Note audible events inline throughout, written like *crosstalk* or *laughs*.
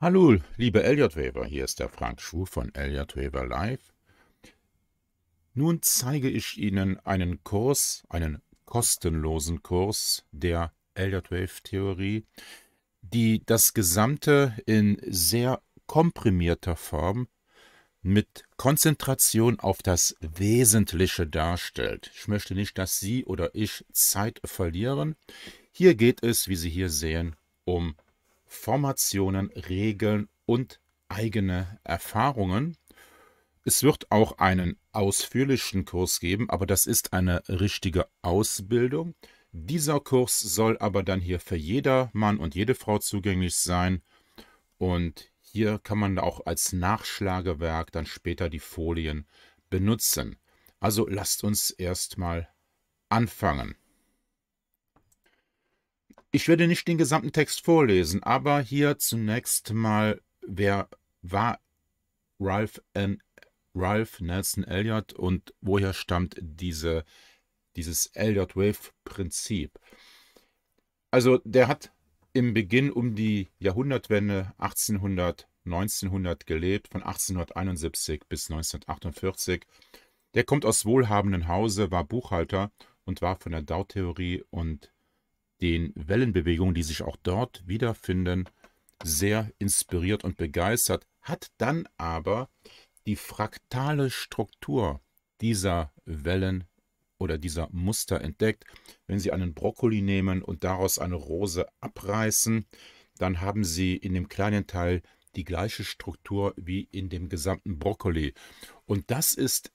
Hallo, liebe Elliott Weber, hier ist der Frank Schuh von Elliott Weber Live. Nun zeige ich Ihnen einen Kurs, einen kostenlosen Kurs der Elliott Wave Theorie, die das Gesamte in sehr komprimierter Form mit Konzentration auf das Wesentliche darstellt. Ich möchte nicht, dass Sie oder ich Zeit verlieren. Hier geht es, wie Sie hier sehen, um Formationen, Regeln und eigene Erfahrungen. Es wird auch einen ausführlichen Kurs geben, aber das ist eine richtige Ausbildung. Dieser Kurs soll aber dann hier für jeder Mann und jede Frau zugänglich sein. Und hier kann man auch als Nachschlagewerk dann später die Folien benutzen. Also lasst uns erstmal anfangen. Ich werde nicht den gesamten Text vorlesen, aber hier zunächst mal, wer war Ralph, N Ralph Nelson Elliott und woher stammt diese, dieses Elliott-Wave-Prinzip? Also der hat im Beginn um die Jahrhundertwende 1800, 1900 gelebt, von 1871 bis 1948. Der kommt aus wohlhabenden Hause, war Buchhalter und war von der Dow-Theorie und den Wellenbewegungen, die sich auch dort wiederfinden, sehr inspiriert und begeistert, hat dann aber die fraktale Struktur dieser Wellen oder dieser Muster entdeckt. Wenn Sie einen Brokkoli nehmen und daraus eine Rose abreißen, dann haben Sie in dem kleinen Teil die gleiche Struktur wie in dem gesamten Brokkoli. Und das ist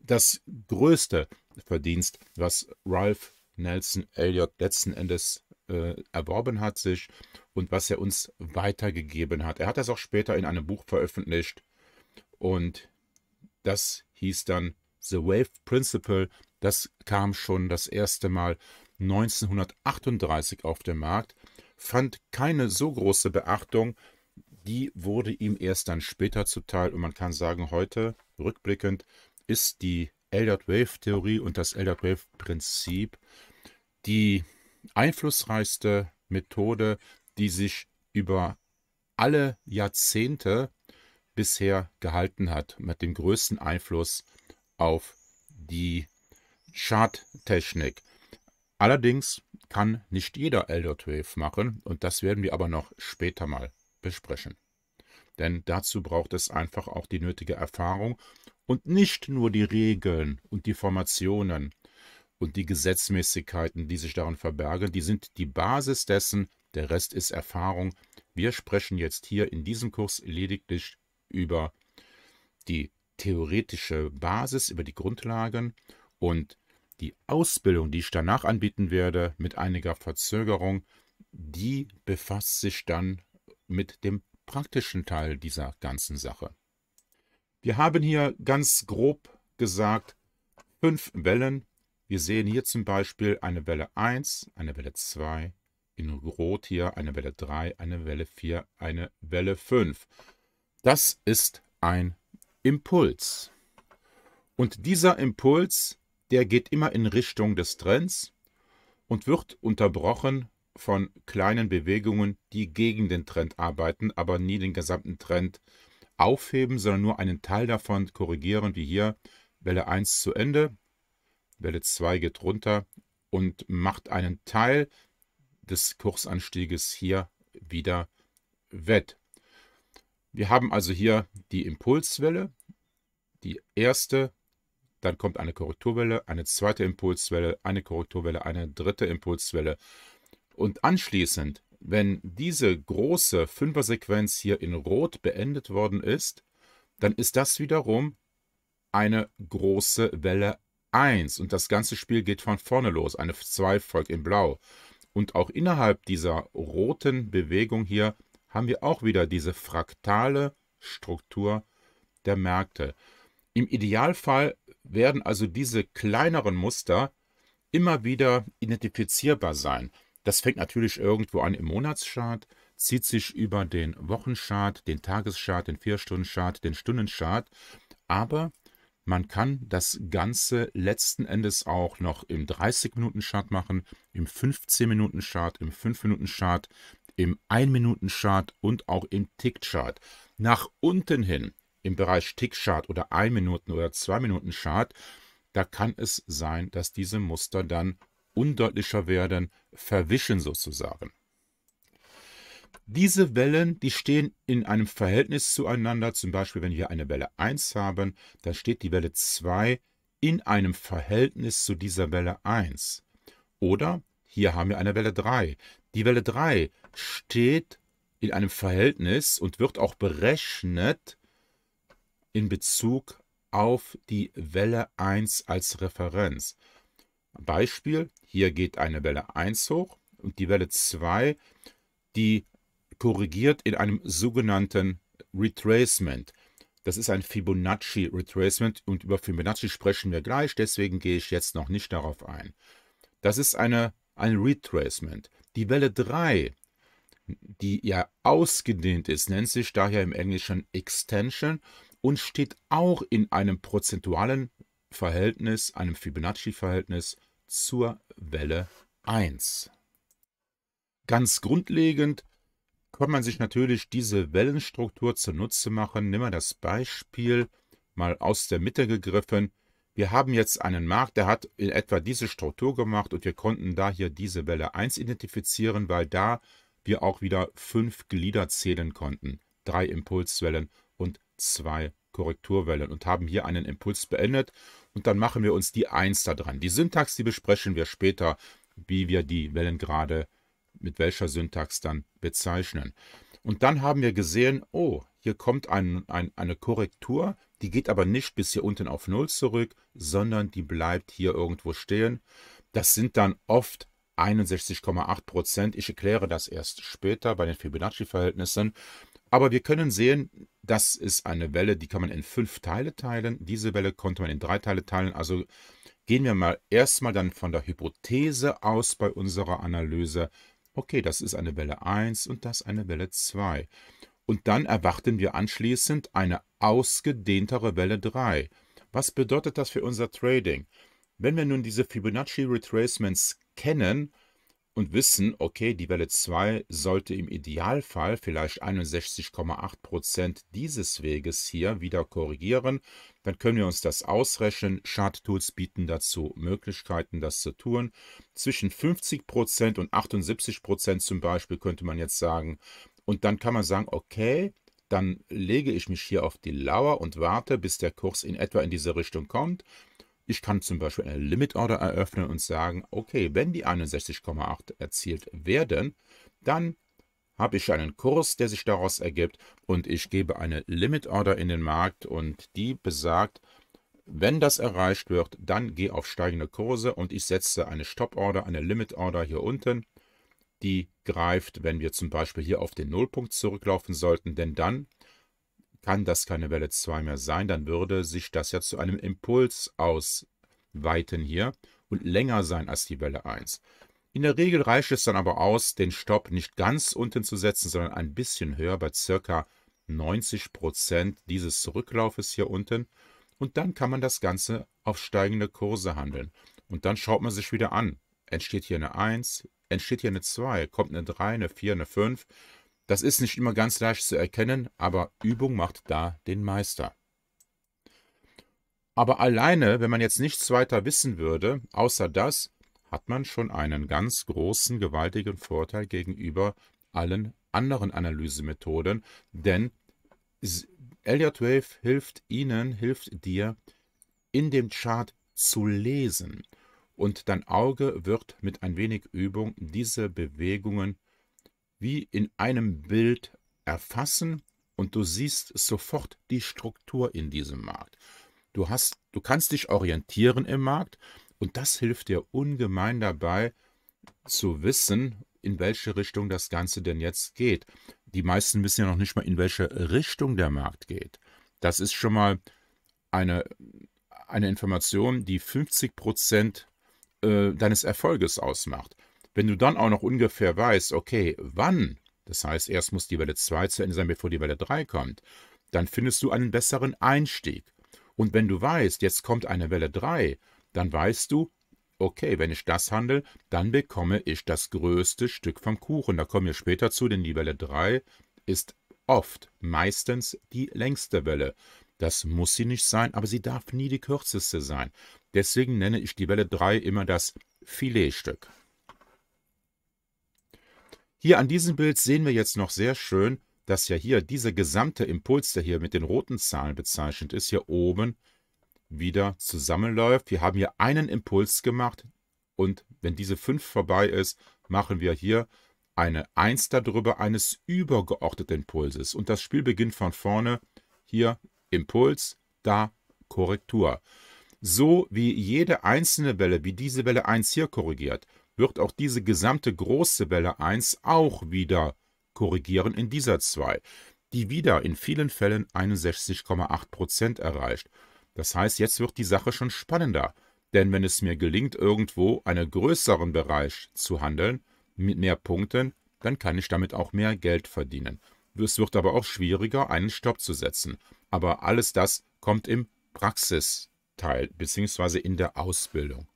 das größte Verdienst, was Ralph Nelson Elliott letzten Endes äh, erworben hat sich und was er uns weitergegeben hat. Er hat das auch später in einem Buch veröffentlicht und das hieß dann The Wave Principle. Das kam schon das erste Mal 1938 auf den Markt, fand keine so große Beachtung. Die wurde ihm erst dann später zuteil und man kann sagen, heute, rückblickend, ist die Eldert Wave Theorie und das Eldert Wave Prinzip die einflussreichste Methode, die sich über alle Jahrzehnte bisher gehalten hat, mit dem größten Einfluss auf die Charttechnik. Allerdings kann nicht jeder Elder Wave machen und das werden wir aber noch später mal besprechen. Denn dazu braucht es einfach auch die nötige Erfahrung und nicht nur die Regeln und die Formationen, und die Gesetzmäßigkeiten, die sich darin verbergen, die sind die Basis dessen, der Rest ist Erfahrung. Wir sprechen jetzt hier in diesem Kurs lediglich über die theoretische Basis, über die Grundlagen und die Ausbildung, die ich danach anbieten werde, mit einiger Verzögerung, die befasst sich dann mit dem praktischen Teil dieser ganzen Sache. Wir haben hier ganz grob gesagt fünf Wellen, wir sehen hier zum Beispiel eine Welle 1, eine Welle 2, in Rot hier eine Welle 3, eine Welle 4, eine Welle 5. Das ist ein Impuls. Und dieser Impuls, der geht immer in Richtung des Trends und wird unterbrochen von kleinen Bewegungen, die gegen den Trend arbeiten, aber nie den gesamten Trend aufheben, sondern nur einen Teil davon korrigieren, wie hier Welle 1 zu Ende, Welle 2 geht runter und macht einen Teil des Kursanstieges hier wieder wett. Wir haben also hier die Impulswelle, die erste, dann kommt eine Korrekturwelle, eine zweite Impulswelle, eine Korrekturwelle, eine dritte Impulswelle. Und anschließend, wenn diese große Fünfersequenz hier in Rot beendet worden ist, dann ist das wiederum eine große Welle 1 und das ganze Spiel geht von vorne los. Eine 2 folgt in Blau. Und auch innerhalb dieser roten Bewegung hier haben wir auch wieder diese fraktale Struktur der Märkte. Im Idealfall werden also diese kleineren Muster immer wieder identifizierbar sein. Das fängt natürlich irgendwo an im Monatschart, zieht sich über den Wochenchart, den Tageschart, den Vierstundenchart, den Stundenchart. Aber man kann das Ganze letzten Endes auch noch im 30-Minuten-Chart machen, im 15-Minuten-Chart, im 5-Minuten-Chart, im 1-Minuten-Chart und auch im Tick-Chart. Nach unten hin, im Bereich Tick-Chart oder 1-Minuten- oder 2-Minuten-Chart, da kann es sein, dass diese Muster dann undeutlicher werden, verwischen sozusagen. Diese Wellen, die stehen in einem Verhältnis zueinander. Zum Beispiel, wenn wir eine Welle 1 haben, dann steht die Welle 2 in einem Verhältnis zu dieser Welle 1. Oder hier haben wir eine Welle 3. Die Welle 3 steht in einem Verhältnis und wird auch berechnet in Bezug auf die Welle 1 als Referenz. Beispiel, hier geht eine Welle 1 hoch und die Welle 2, die korrigiert in einem sogenannten Retracement. Das ist ein Fibonacci-Retracement und über Fibonacci sprechen wir gleich, deswegen gehe ich jetzt noch nicht darauf ein. Das ist eine, ein Retracement. Die Welle 3, die ja ausgedehnt ist, nennt sich daher im Englischen Extension und steht auch in einem prozentualen Verhältnis, einem Fibonacci-Verhältnis zur Welle 1. Ganz grundlegend kann man sich natürlich diese Wellenstruktur zunutze machen. Nehmen wir das Beispiel mal aus der Mitte gegriffen. Wir haben jetzt einen Markt, der hat in etwa diese Struktur gemacht und wir konnten da hier diese Welle 1 identifizieren, weil da wir auch wieder fünf Glieder zählen konnten. Drei Impulswellen und zwei Korrekturwellen und haben hier einen Impuls beendet. Und dann machen wir uns die 1 da dran. Die Syntax, die besprechen wir später, wie wir die Wellengrade gerade mit welcher Syntax dann bezeichnen. Und dann haben wir gesehen, oh, hier kommt ein, ein, eine Korrektur, die geht aber nicht bis hier unten auf 0 zurück, sondern die bleibt hier irgendwo stehen. Das sind dann oft 61,8 Prozent. Ich erkläre das erst später bei den Fibonacci-Verhältnissen. Aber wir können sehen, das ist eine Welle, die kann man in fünf Teile teilen. Diese Welle konnte man in drei Teile teilen. Also gehen wir mal erstmal dann von der Hypothese aus bei unserer Analyse, okay, das ist eine Welle 1 und das eine Welle 2. Und dann erwarten wir anschließend eine ausgedehntere Welle 3. Was bedeutet das für unser Trading? Wenn wir nun diese Fibonacci Retracements kennen, und wissen, okay, die Welle 2 sollte im Idealfall vielleicht 61,8 Prozent dieses Weges hier wieder korrigieren, dann können wir uns das ausrechnen. Chart-Tools bieten dazu Möglichkeiten, das zu tun. Zwischen 50 Prozent und 78 Prozent zum Beispiel könnte man jetzt sagen. Und dann kann man sagen, okay, dann lege ich mich hier auf die Lauer und warte, bis der Kurs in etwa in diese Richtung kommt. Ich kann zum Beispiel eine Limit Order eröffnen und sagen, okay, wenn die 61,8 erzielt werden, dann habe ich einen Kurs, der sich daraus ergibt und ich gebe eine Limit Order in den Markt und die besagt, wenn das erreicht wird, dann gehe auf steigende Kurse und ich setze eine Stop Order, eine Limit Order hier unten. Die greift, wenn wir zum Beispiel hier auf den Nullpunkt zurücklaufen sollten, denn dann kann das keine Welle 2 mehr sein, dann würde sich das ja zu einem Impuls ausweiten hier und länger sein als die Welle 1. In der Regel reicht es dann aber aus, den Stopp nicht ganz unten zu setzen, sondern ein bisschen höher bei circa 90% Prozent dieses Zurücklaufes hier unten. Und dann kann man das Ganze auf steigende Kurse handeln. Und dann schaut man sich wieder an. Entsteht hier eine 1, entsteht hier eine 2, kommt eine 3, eine 4, eine 5 das ist nicht immer ganz leicht zu erkennen, aber Übung macht da den Meister. Aber alleine, wenn man jetzt nichts weiter wissen würde, außer das, hat man schon einen ganz großen, gewaltigen Vorteil gegenüber allen anderen Analysemethoden, denn Elliott Wave hilft Ihnen, hilft dir, in dem Chart zu lesen. Und dein Auge wird mit ein wenig Übung diese Bewegungen wie in einem Bild erfassen und du siehst sofort die Struktur in diesem Markt. Du, hast, du kannst dich orientieren im Markt und das hilft dir ungemein dabei zu wissen, in welche Richtung das Ganze denn jetzt geht. Die meisten wissen ja noch nicht mal, in welche Richtung der Markt geht. Das ist schon mal eine, eine Information, die 50 Prozent äh, deines Erfolges ausmacht. Wenn du dann auch noch ungefähr weißt, okay, wann, das heißt, erst muss die Welle 2 zu Ende sein, bevor die Welle 3 kommt, dann findest du einen besseren Einstieg. Und wenn du weißt, jetzt kommt eine Welle 3, dann weißt du, okay, wenn ich das handle, dann bekomme ich das größte Stück vom Kuchen. Da kommen wir später zu, denn die Welle 3 ist oft, meistens die längste Welle. Das muss sie nicht sein, aber sie darf nie die kürzeste sein. Deswegen nenne ich die Welle 3 immer das Filetstück. Hier an diesem Bild sehen wir jetzt noch sehr schön, dass ja hier dieser gesamte Impuls, der hier mit den roten Zahlen bezeichnet ist, hier oben wieder zusammenläuft. Wir haben hier einen Impuls gemacht und wenn diese 5 vorbei ist, machen wir hier eine 1 darüber eines übergeordneten Impulses. Und das Spiel beginnt von vorne. Hier Impuls, da Korrektur. So wie jede einzelne Welle, wie diese Welle 1 hier korrigiert, wird auch diese gesamte große Welle 1 auch wieder korrigieren in dieser 2, die wieder in vielen Fällen 61,8 Prozent erreicht. Das heißt, jetzt wird die Sache schon spannender, denn wenn es mir gelingt, irgendwo einen größeren Bereich zu handeln, mit mehr Punkten, dann kann ich damit auch mehr Geld verdienen. Es wird aber auch schwieriger, einen Stopp zu setzen. Aber alles das kommt im Praxisteil bzw. in der Ausbildung.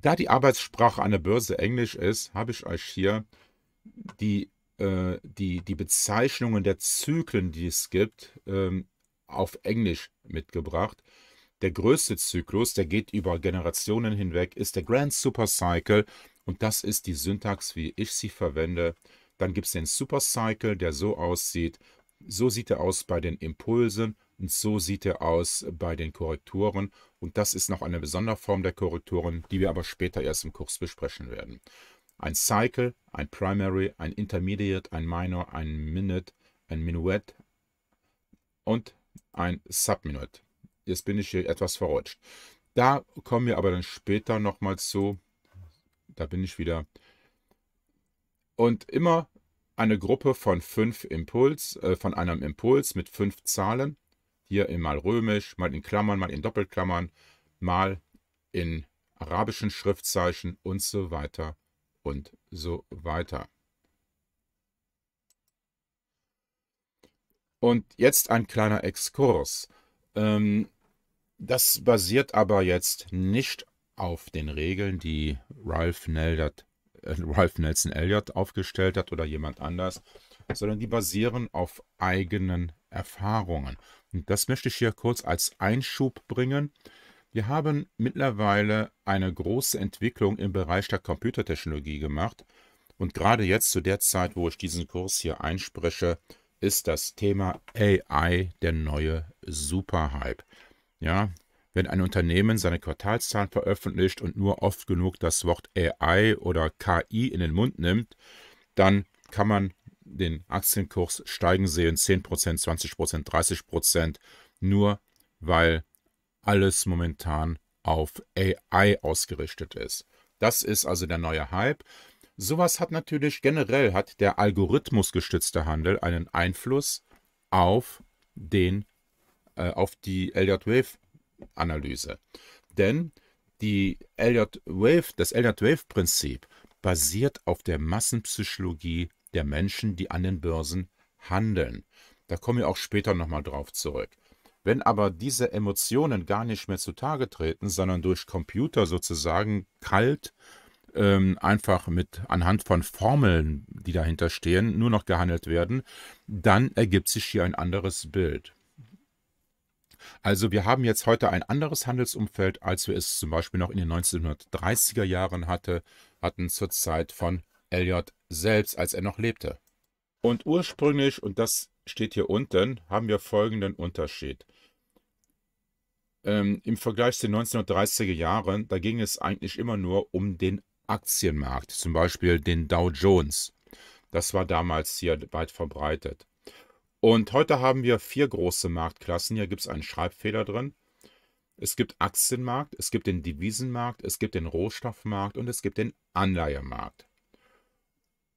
Da die Arbeitssprache an der Börse Englisch ist, habe ich euch hier die, äh, die, die Bezeichnungen der Zyklen, die es gibt, ähm, auf Englisch mitgebracht. Der größte Zyklus, der geht über Generationen hinweg, ist der Grand Supercycle und das ist die Syntax, wie ich sie verwende. Dann gibt es den Supercycle, der so aussieht. So sieht er aus bei den Impulsen, und so sieht er aus bei den Korrekturen. Und das ist noch eine besondere Form der Korrekturen, die wir aber später erst im Kurs besprechen werden. Ein Cycle, ein Primary, ein Intermediate, ein Minor, ein Minute, ein Minuet und ein Subminute. Jetzt bin ich hier etwas verrutscht. Da kommen wir aber dann später nochmal zu. Da bin ich wieder. Und immer eine Gruppe von fünf Impuls, äh, von einem Impuls mit fünf Zahlen. Hier mal römisch, mal in Klammern, mal in Doppelklammern, mal in arabischen Schriftzeichen und so weiter und so weiter. Und jetzt ein kleiner Exkurs. Ähm, das basiert aber jetzt nicht auf den Regeln, die Ralph, Neldert, äh, Ralph Nelson Elliott aufgestellt hat oder jemand anders, sondern die basieren auf eigenen Erfahrungen. Und das möchte ich hier kurz als Einschub bringen. Wir haben mittlerweile eine große Entwicklung im Bereich der Computertechnologie gemacht. Und gerade jetzt zu der Zeit, wo ich diesen Kurs hier einspreche, ist das Thema AI der neue Superhype. Ja, wenn ein Unternehmen seine Quartalszahlen veröffentlicht und nur oft genug das Wort AI oder KI in den Mund nimmt, dann kann man den Aktienkurs steigen sehen, 10%, 20%, 30%, nur weil alles momentan auf AI ausgerichtet ist. Das ist also der neue Hype. Sowas hat natürlich generell, hat der algorithmusgestützte Handel einen Einfluss auf den, äh, auf die Elliott Wave Analyse. Denn die Elliott Wave, das Elliott Wave Prinzip basiert auf der Massenpsychologie der Menschen, die an den Börsen handeln. Da kommen wir auch später nochmal drauf zurück. Wenn aber diese Emotionen gar nicht mehr zutage treten, sondern durch Computer sozusagen kalt ähm, einfach mit anhand von Formeln, die dahinter stehen, nur noch gehandelt werden, dann ergibt sich hier ein anderes Bild. Also wir haben jetzt heute ein anderes Handelsumfeld, als wir es zum Beispiel noch in den 1930er Jahren hatte, hatten zur Zeit von Eliot selbst, als er noch lebte. Und ursprünglich, und das steht hier unten, haben wir folgenden Unterschied. Ähm, Im Vergleich zu den 1930er Jahren, da ging es eigentlich immer nur um den Aktienmarkt, zum Beispiel den Dow Jones. Das war damals hier weit verbreitet. Und heute haben wir vier große Marktklassen. Hier gibt es einen Schreibfehler drin. Es gibt Aktienmarkt, es gibt den Devisenmarkt, es gibt den Rohstoffmarkt und es gibt den Anleihemarkt.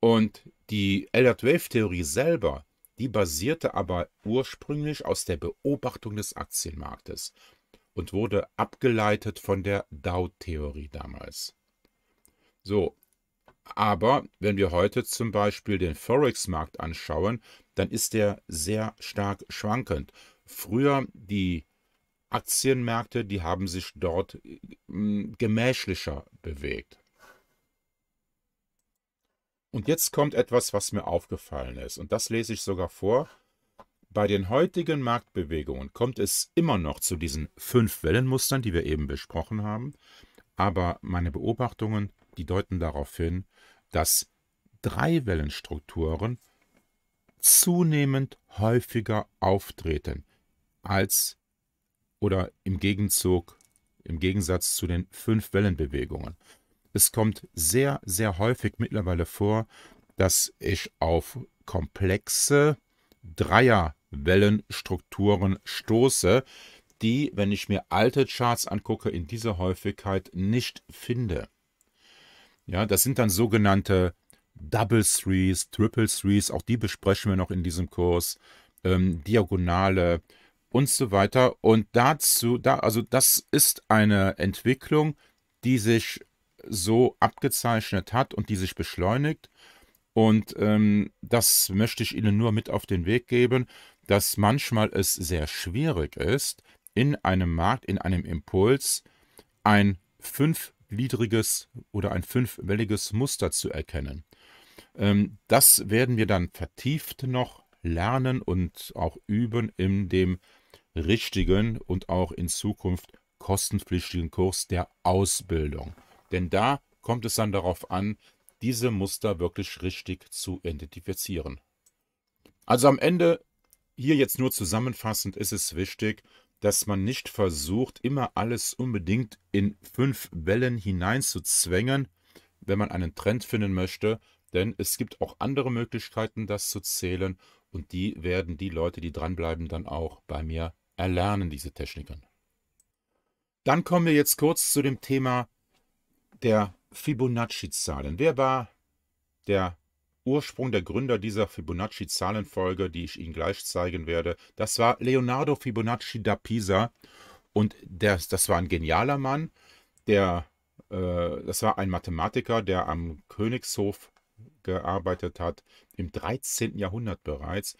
Und die lr 12 Theorie selber, die basierte aber ursprünglich aus der Beobachtung des Aktienmarktes und wurde abgeleitet von der Dow-Theorie damals. So, aber wenn wir heute zum Beispiel den Forex-Markt anschauen, dann ist der sehr stark schwankend. Früher die Aktienmärkte, die haben sich dort äh, gemächlicher bewegt. Und jetzt kommt etwas, was mir aufgefallen ist, und das lese ich sogar vor. Bei den heutigen Marktbewegungen kommt es immer noch zu diesen fünf Wellenmustern, die wir eben besprochen haben, aber meine Beobachtungen, die deuten darauf hin, dass drei Wellenstrukturen zunehmend häufiger auftreten als oder im Gegenzug im Gegensatz zu den fünf Wellenbewegungen. Es kommt sehr, sehr häufig mittlerweile vor, dass ich auf komplexe Dreierwellenstrukturen stoße, die, wenn ich mir alte Charts angucke, in dieser Häufigkeit nicht finde. Ja, das sind dann sogenannte Double Threes, Triple Threes, auch die besprechen wir noch in diesem Kurs, ähm, Diagonale und so weiter. Und dazu, da, also das ist eine Entwicklung, die sich so abgezeichnet hat und die sich beschleunigt. Und ähm, das möchte ich Ihnen nur mit auf den Weg geben, dass manchmal es sehr schwierig ist, in einem Markt, in einem Impuls ein fünfgliedriges oder ein fünfwelliges Muster zu erkennen. Ähm, das werden wir dann vertieft noch lernen und auch üben in dem richtigen und auch in Zukunft kostenpflichtigen Kurs der Ausbildung. Denn da kommt es dann darauf an, diese Muster wirklich richtig zu identifizieren. Also am Ende, hier jetzt nur zusammenfassend, ist es wichtig, dass man nicht versucht, immer alles unbedingt in fünf Wellen hineinzuzwängen, wenn man einen Trend finden möchte, denn es gibt auch andere Möglichkeiten, das zu zählen und die werden die Leute, die dranbleiben, dann auch bei mir erlernen, diese Techniken. Dann kommen wir jetzt kurz zu dem Thema der Fibonacci-Zahlen. Wer war der Ursprung, der Gründer dieser Fibonacci-Zahlenfolge, die ich Ihnen gleich zeigen werde? Das war Leonardo Fibonacci da Pisa. Und der, das war ein genialer Mann, der, äh, das war ein Mathematiker, der am Königshof gearbeitet hat, im 13. Jahrhundert bereits.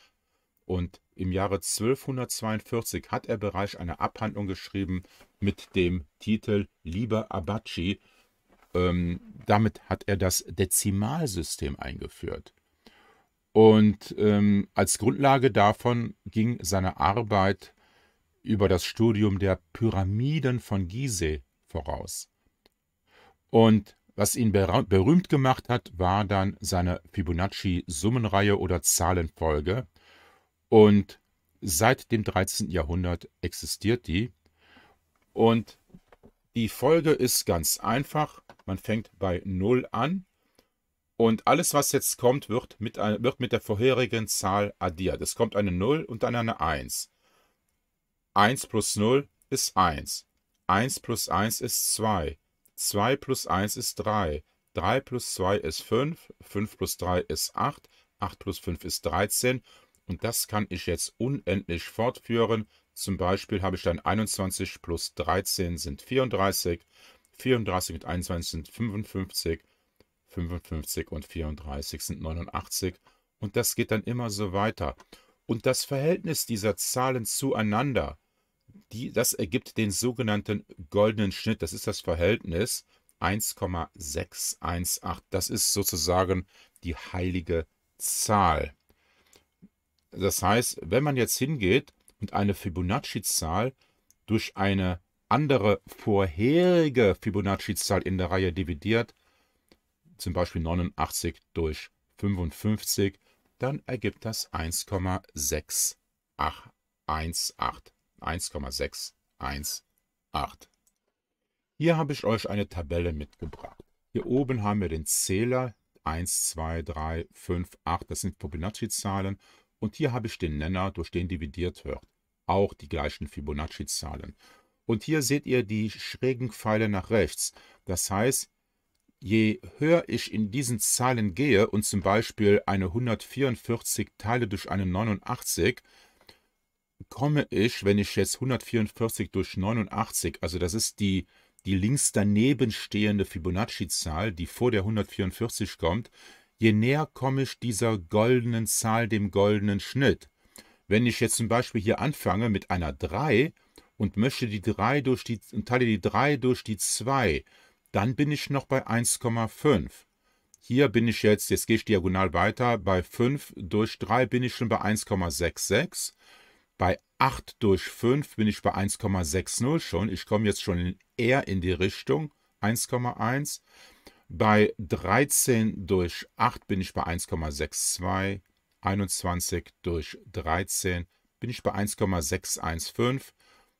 Und im Jahre 1242 hat er bereits eine Abhandlung geschrieben mit dem Titel Liber Abaci ähm, damit hat er das Dezimalsystem eingeführt. Und ähm, als Grundlage davon ging seine Arbeit über das Studium der Pyramiden von Gizeh voraus. Und was ihn berühmt gemacht hat, war dann seine Fibonacci-Summenreihe oder Zahlenfolge. Und seit dem 13. Jahrhundert existiert die. Und die Folge ist ganz einfach. Man fängt bei 0 an und alles, was jetzt kommt, wird mit, wird mit der vorherigen Zahl addiert. Es kommt eine 0 und dann eine 1. 1 plus 0 ist 1. 1 plus 1 ist 2. 2 plus 1 ist 3. 3 plus 2 ist 5. 5 plus 3 ist 8. 8 plus 5 ist 13. Und das kann ich jetzt unendlich fortführen. Zum Beispiel habe ich dann 21 plus 13 sind 34, 34 und 21 sind 55, 55 und 34 sind 89 und das geht dann immer so weiter. Und das Verhältnis dieser Zahlen zueinander, die, das ergibt den sogenannten goldenen Schnitt. Das ist das Verhältnis 1,618. Das ist sozusagen die heilige Zahl. Das heißt, wenn man jetzt hingeht und eine Fibonacci-Zahl durch eine andere vorherige Fibonacci-Zahl in der Reihe dividiert, zum Beispiel 89 durch 55, dann ergibt das 1,618. 1,618. Hier habe ich euch eine Tabelle mitgebracht. Hier oben haben wir den Zähler 1, 2, 3, 5, 8, das sind Fibonacci-Zahlen. Und hier habe ich den Nenner, durch den dividiert wird auch die gleichen Fibonacci-Zahlen. Und hier seht ihr die schrägen Pfeile nach rechts. Das heißt, je höher ich in diesen Zahlen gehe und zum Beispiel eine 144 teile durch eine 89, komme ich, wenn ich jetzt 144 durch 89, also das ist die, die links daneben stehende Fibonacci-Zahl, die vor der 144 kommt, je näher komme ich dieser goldenen Zahl, dem goldenen Schnitt. Wenn ich jetzt zum Beispiel hier anfange mit einer 3 und möchte die 3 durch die, und teile die 3 durch die 2, dann bin ich noch bei 1,5. Hier bin ich jetzt, jetzt gehe ich diagonal weiter, bei 5 durch 3 bin ich schon bei 1,66. Bei 8 durch 5 bin ich bei 1,60 schon. Ich komme jetzt schon eher in die Richtung 1,1. Bei 13 durch 8 bin ich bei 1,62. 21 durch 13 bin ich bei 1,615.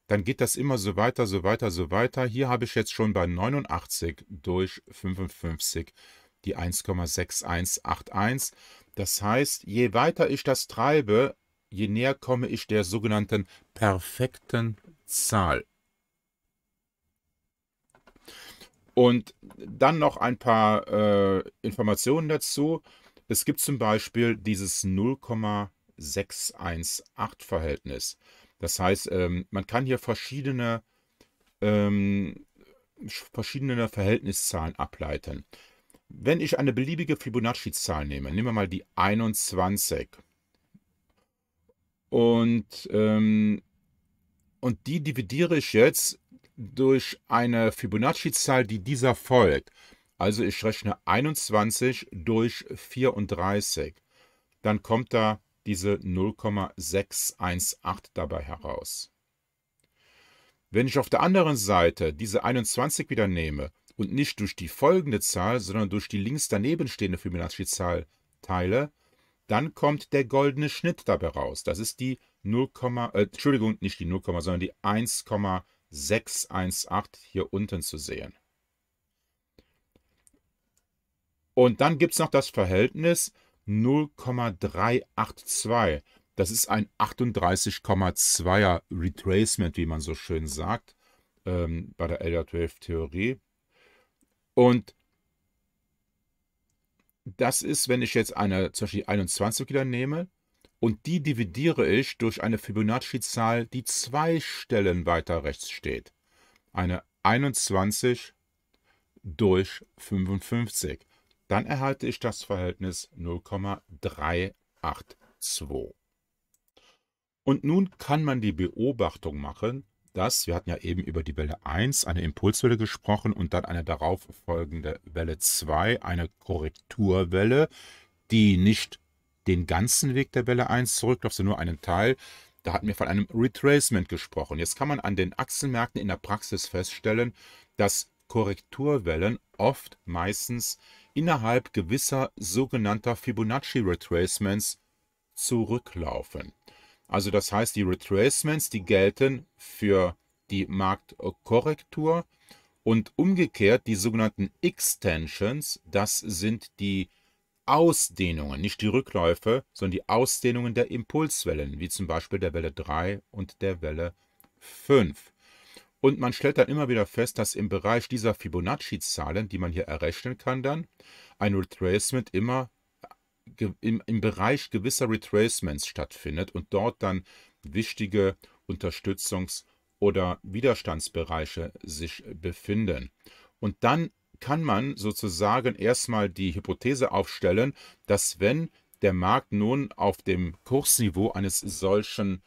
Dann geht das immer so weiter, so weiter, so weiter. Hier habe ich jetzt schon bei 89 durch 55 die 1,6181. Das heißt, je weiter ich das treibe, je näher komme ich der sogenannten perfekten Zahl. Und dann noch ein paar äh, Informationen dazu. Es gibt zum Beispiel dieses 0,618-Verhältnis. Das heißt, ähm, man kann hier verschiedene, ähm, verschiedene Verhältniszahlen ableiten. Wenn ich eine beliebige Fibonacci-Zahl nehme, nehmen wir mal die 21 und, ähm, und die dividiere ich jetzt durch eine Fibonacci-Zahl, die dieser folgt, also ich rechne 21 durch 34. Dann kommt da diese 0,618 dabei heraus. Wenn ich auf der anderen Seite diese 21 wieder nehme und nicht durch die folgende Zahl, sondern durch die links daneben stehende Fibonacci-Zahl teile, dann kommt der goldene Schnitt dabei raus. Das ist die 0, äh, Entschuldigung, nicht die 0, sondern die 1,618 hier unten zu sehen. Und dann gibt es noch das Verhältnis 0,382. Das ist ein 38,2er Retracement, wie man so schön sagt, ähm, bei der LR12-Theorie. Und das ist, wenn ich jetzt eine zum Beispiel 21 wieder nehme und die dividiere ich durch eine Fibonacci-Zahl, die zwei Stellen weiter rechts steht. Eine 21 durch 55 dann erhalte ich das Verhältnis 0,382. Und nun kann man die Beobachtung machen, dass, wir hatten ja eben über die Welle 1, eine Impulswelle gesprochen und dann eine darauf folgende Welle 2, eine Korrekturwelle, die nicht den ganzen Weg der Welle 1 zurückläuft, sondern nur einen Teil. Da hatten wir von einem Retracement gesprochen. Jetzt kann man an den Achsenmärkten in der Praxis feststellen, dass Korrekturwellen oft meistens innerhalb gewisser sogenannter Fibonacci-Retracements zurücklaufen. Also das heißt, die Retracements, die gelten für die Marktkorrektur und umgekehrt die sogenannten Extensions, das sind die Ausdehnungen, nicht die Rückläufe, sondern die Ausdehnungen der Impulswellen, wie zum Beispiel der Welle 3 und der Welle 5. Und man stellt dann immer wieder fest, dass im Bereich dieser Fibonacci-Zahlen, die man hier errechnen kann, dann ein Retracement immer im, im Bereich gewisser Retracements stattfindet und dort dann wichtige Unterstützungs- oder Widerstandsbereiche sich befinden. Und dann kann man sozusagen erstmal die Hypothese aufstellen, dass wenn der Markt nun auf dem Kursniveau eines solchen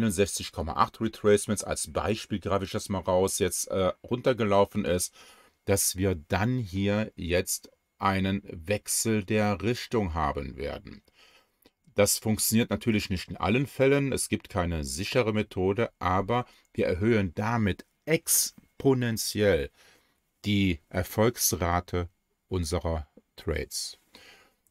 61,8 Retracements als Beispiel greife ich das mal raus, jetzt äh, runtergelaufen ist, dass wir dann hier jetzt einen Wechsel der Richtung haben werden. Das funktioniert natürlich nicht in allen Fällen, es gibt keine sichere Methode, aber wir erhöhen damit exponentiell die Erfolgsrate unserer Trades.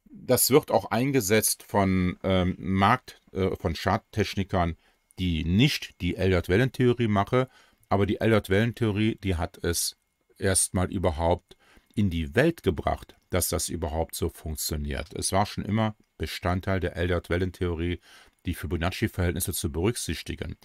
Das wird auch eingesetzt von ähm, Markt, äh, von Charttechnikern die nicht die elliott wellentheorie mache, aber die elliott wellentheorie die hat es erstmal überhaupt in die Welt gebracht, dass das überhaupt so funktioniert. Es war schon immer Bestandteil der elliott wellentheorie die Fibonacci-Verhältnisse zu berücksichtigen.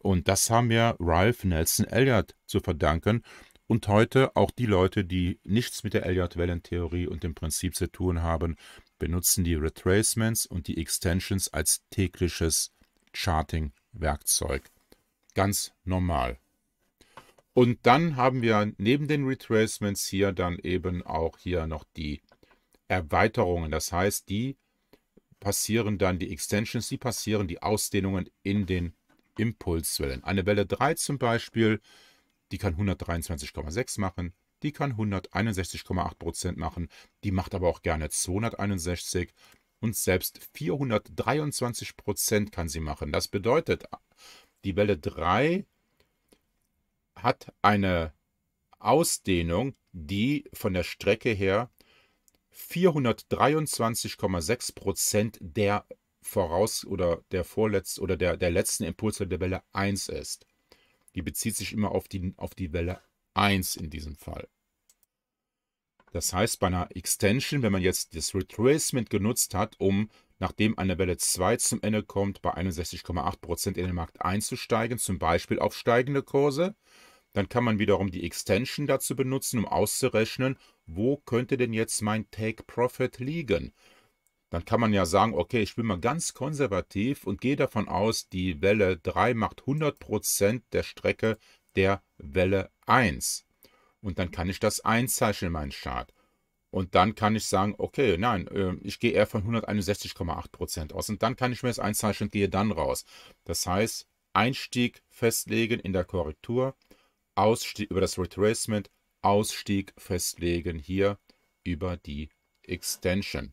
Und das haben wir Ralph Nelson Elliott zu verdanken und heute auch die Leute, die nichts mit der elliott wellentheorie und dem Prinzip zu tun haben, benutzen die Retracements und die Extensions als tägliches Charting Werkzeug. Ganz normal. Und dann haben wir neben den Retracements hier dann eben auch hier noch die Erweiterungen. Das heißt, die passieren dann, die Extensions, die passieren die Ausdehnungen in den Impulswellen. Eine Welle 3 zum Beispiel, die kann 123,6 machen, die kann 161,8% machen, die macht aber auch gerne 261 und selbst 423 Prozent kann sie machen. Das bedeutet, die Welle 3 hat eine Ausdehnung, die von der Strecke her 423,6 Prozent der voraus oder der vorletzten oder der, der letzten Impulse der Welle 1 ist. Die bezieht sich immer auf die, auf die Welle 1 in diesem Fall. Das heißt, bei einer Extension, wenn man jetzt das Retracement genutzt hat, um nachdem eine Welle 2 zum Ende kommt, bei 61,8% in den Markt einzusteigen, zum Beispiel auf steigende Kurse, dann kann man wiederum die Extension dazu benutzen, um auszurechnen, wo könnte denn jetzt mein Take Profit liegen. Dann kann man ja sagen, okay, ich bin mal ganz konservativ und gehe davon aus, die Welle 3 macht 100% der Strecke der Welle 1. Und dann kann ich das einzeichnen in meinen Chart. Und dann kann ich sagen, okay, nein, ähm, ich gehe eher von 161,8% aus. Und dann kann ich mir das einzeichnen und gehe dann raus. Das heißt, Einstieg festlegen in der Korrektur, Ausstieg über das Retracement, Ausstieg festlegen hier über die Extension.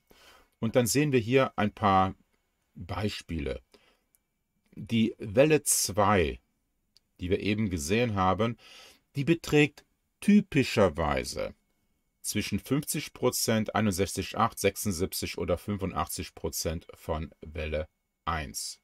Und dann sehen wir hier ein paar Beispiele. Die Welle 2, die wir eben gesehen haben, die beträgt typischerweise zwischen 50 Prozent, 61,8, 76 oder 85 Prozent von Welle 1.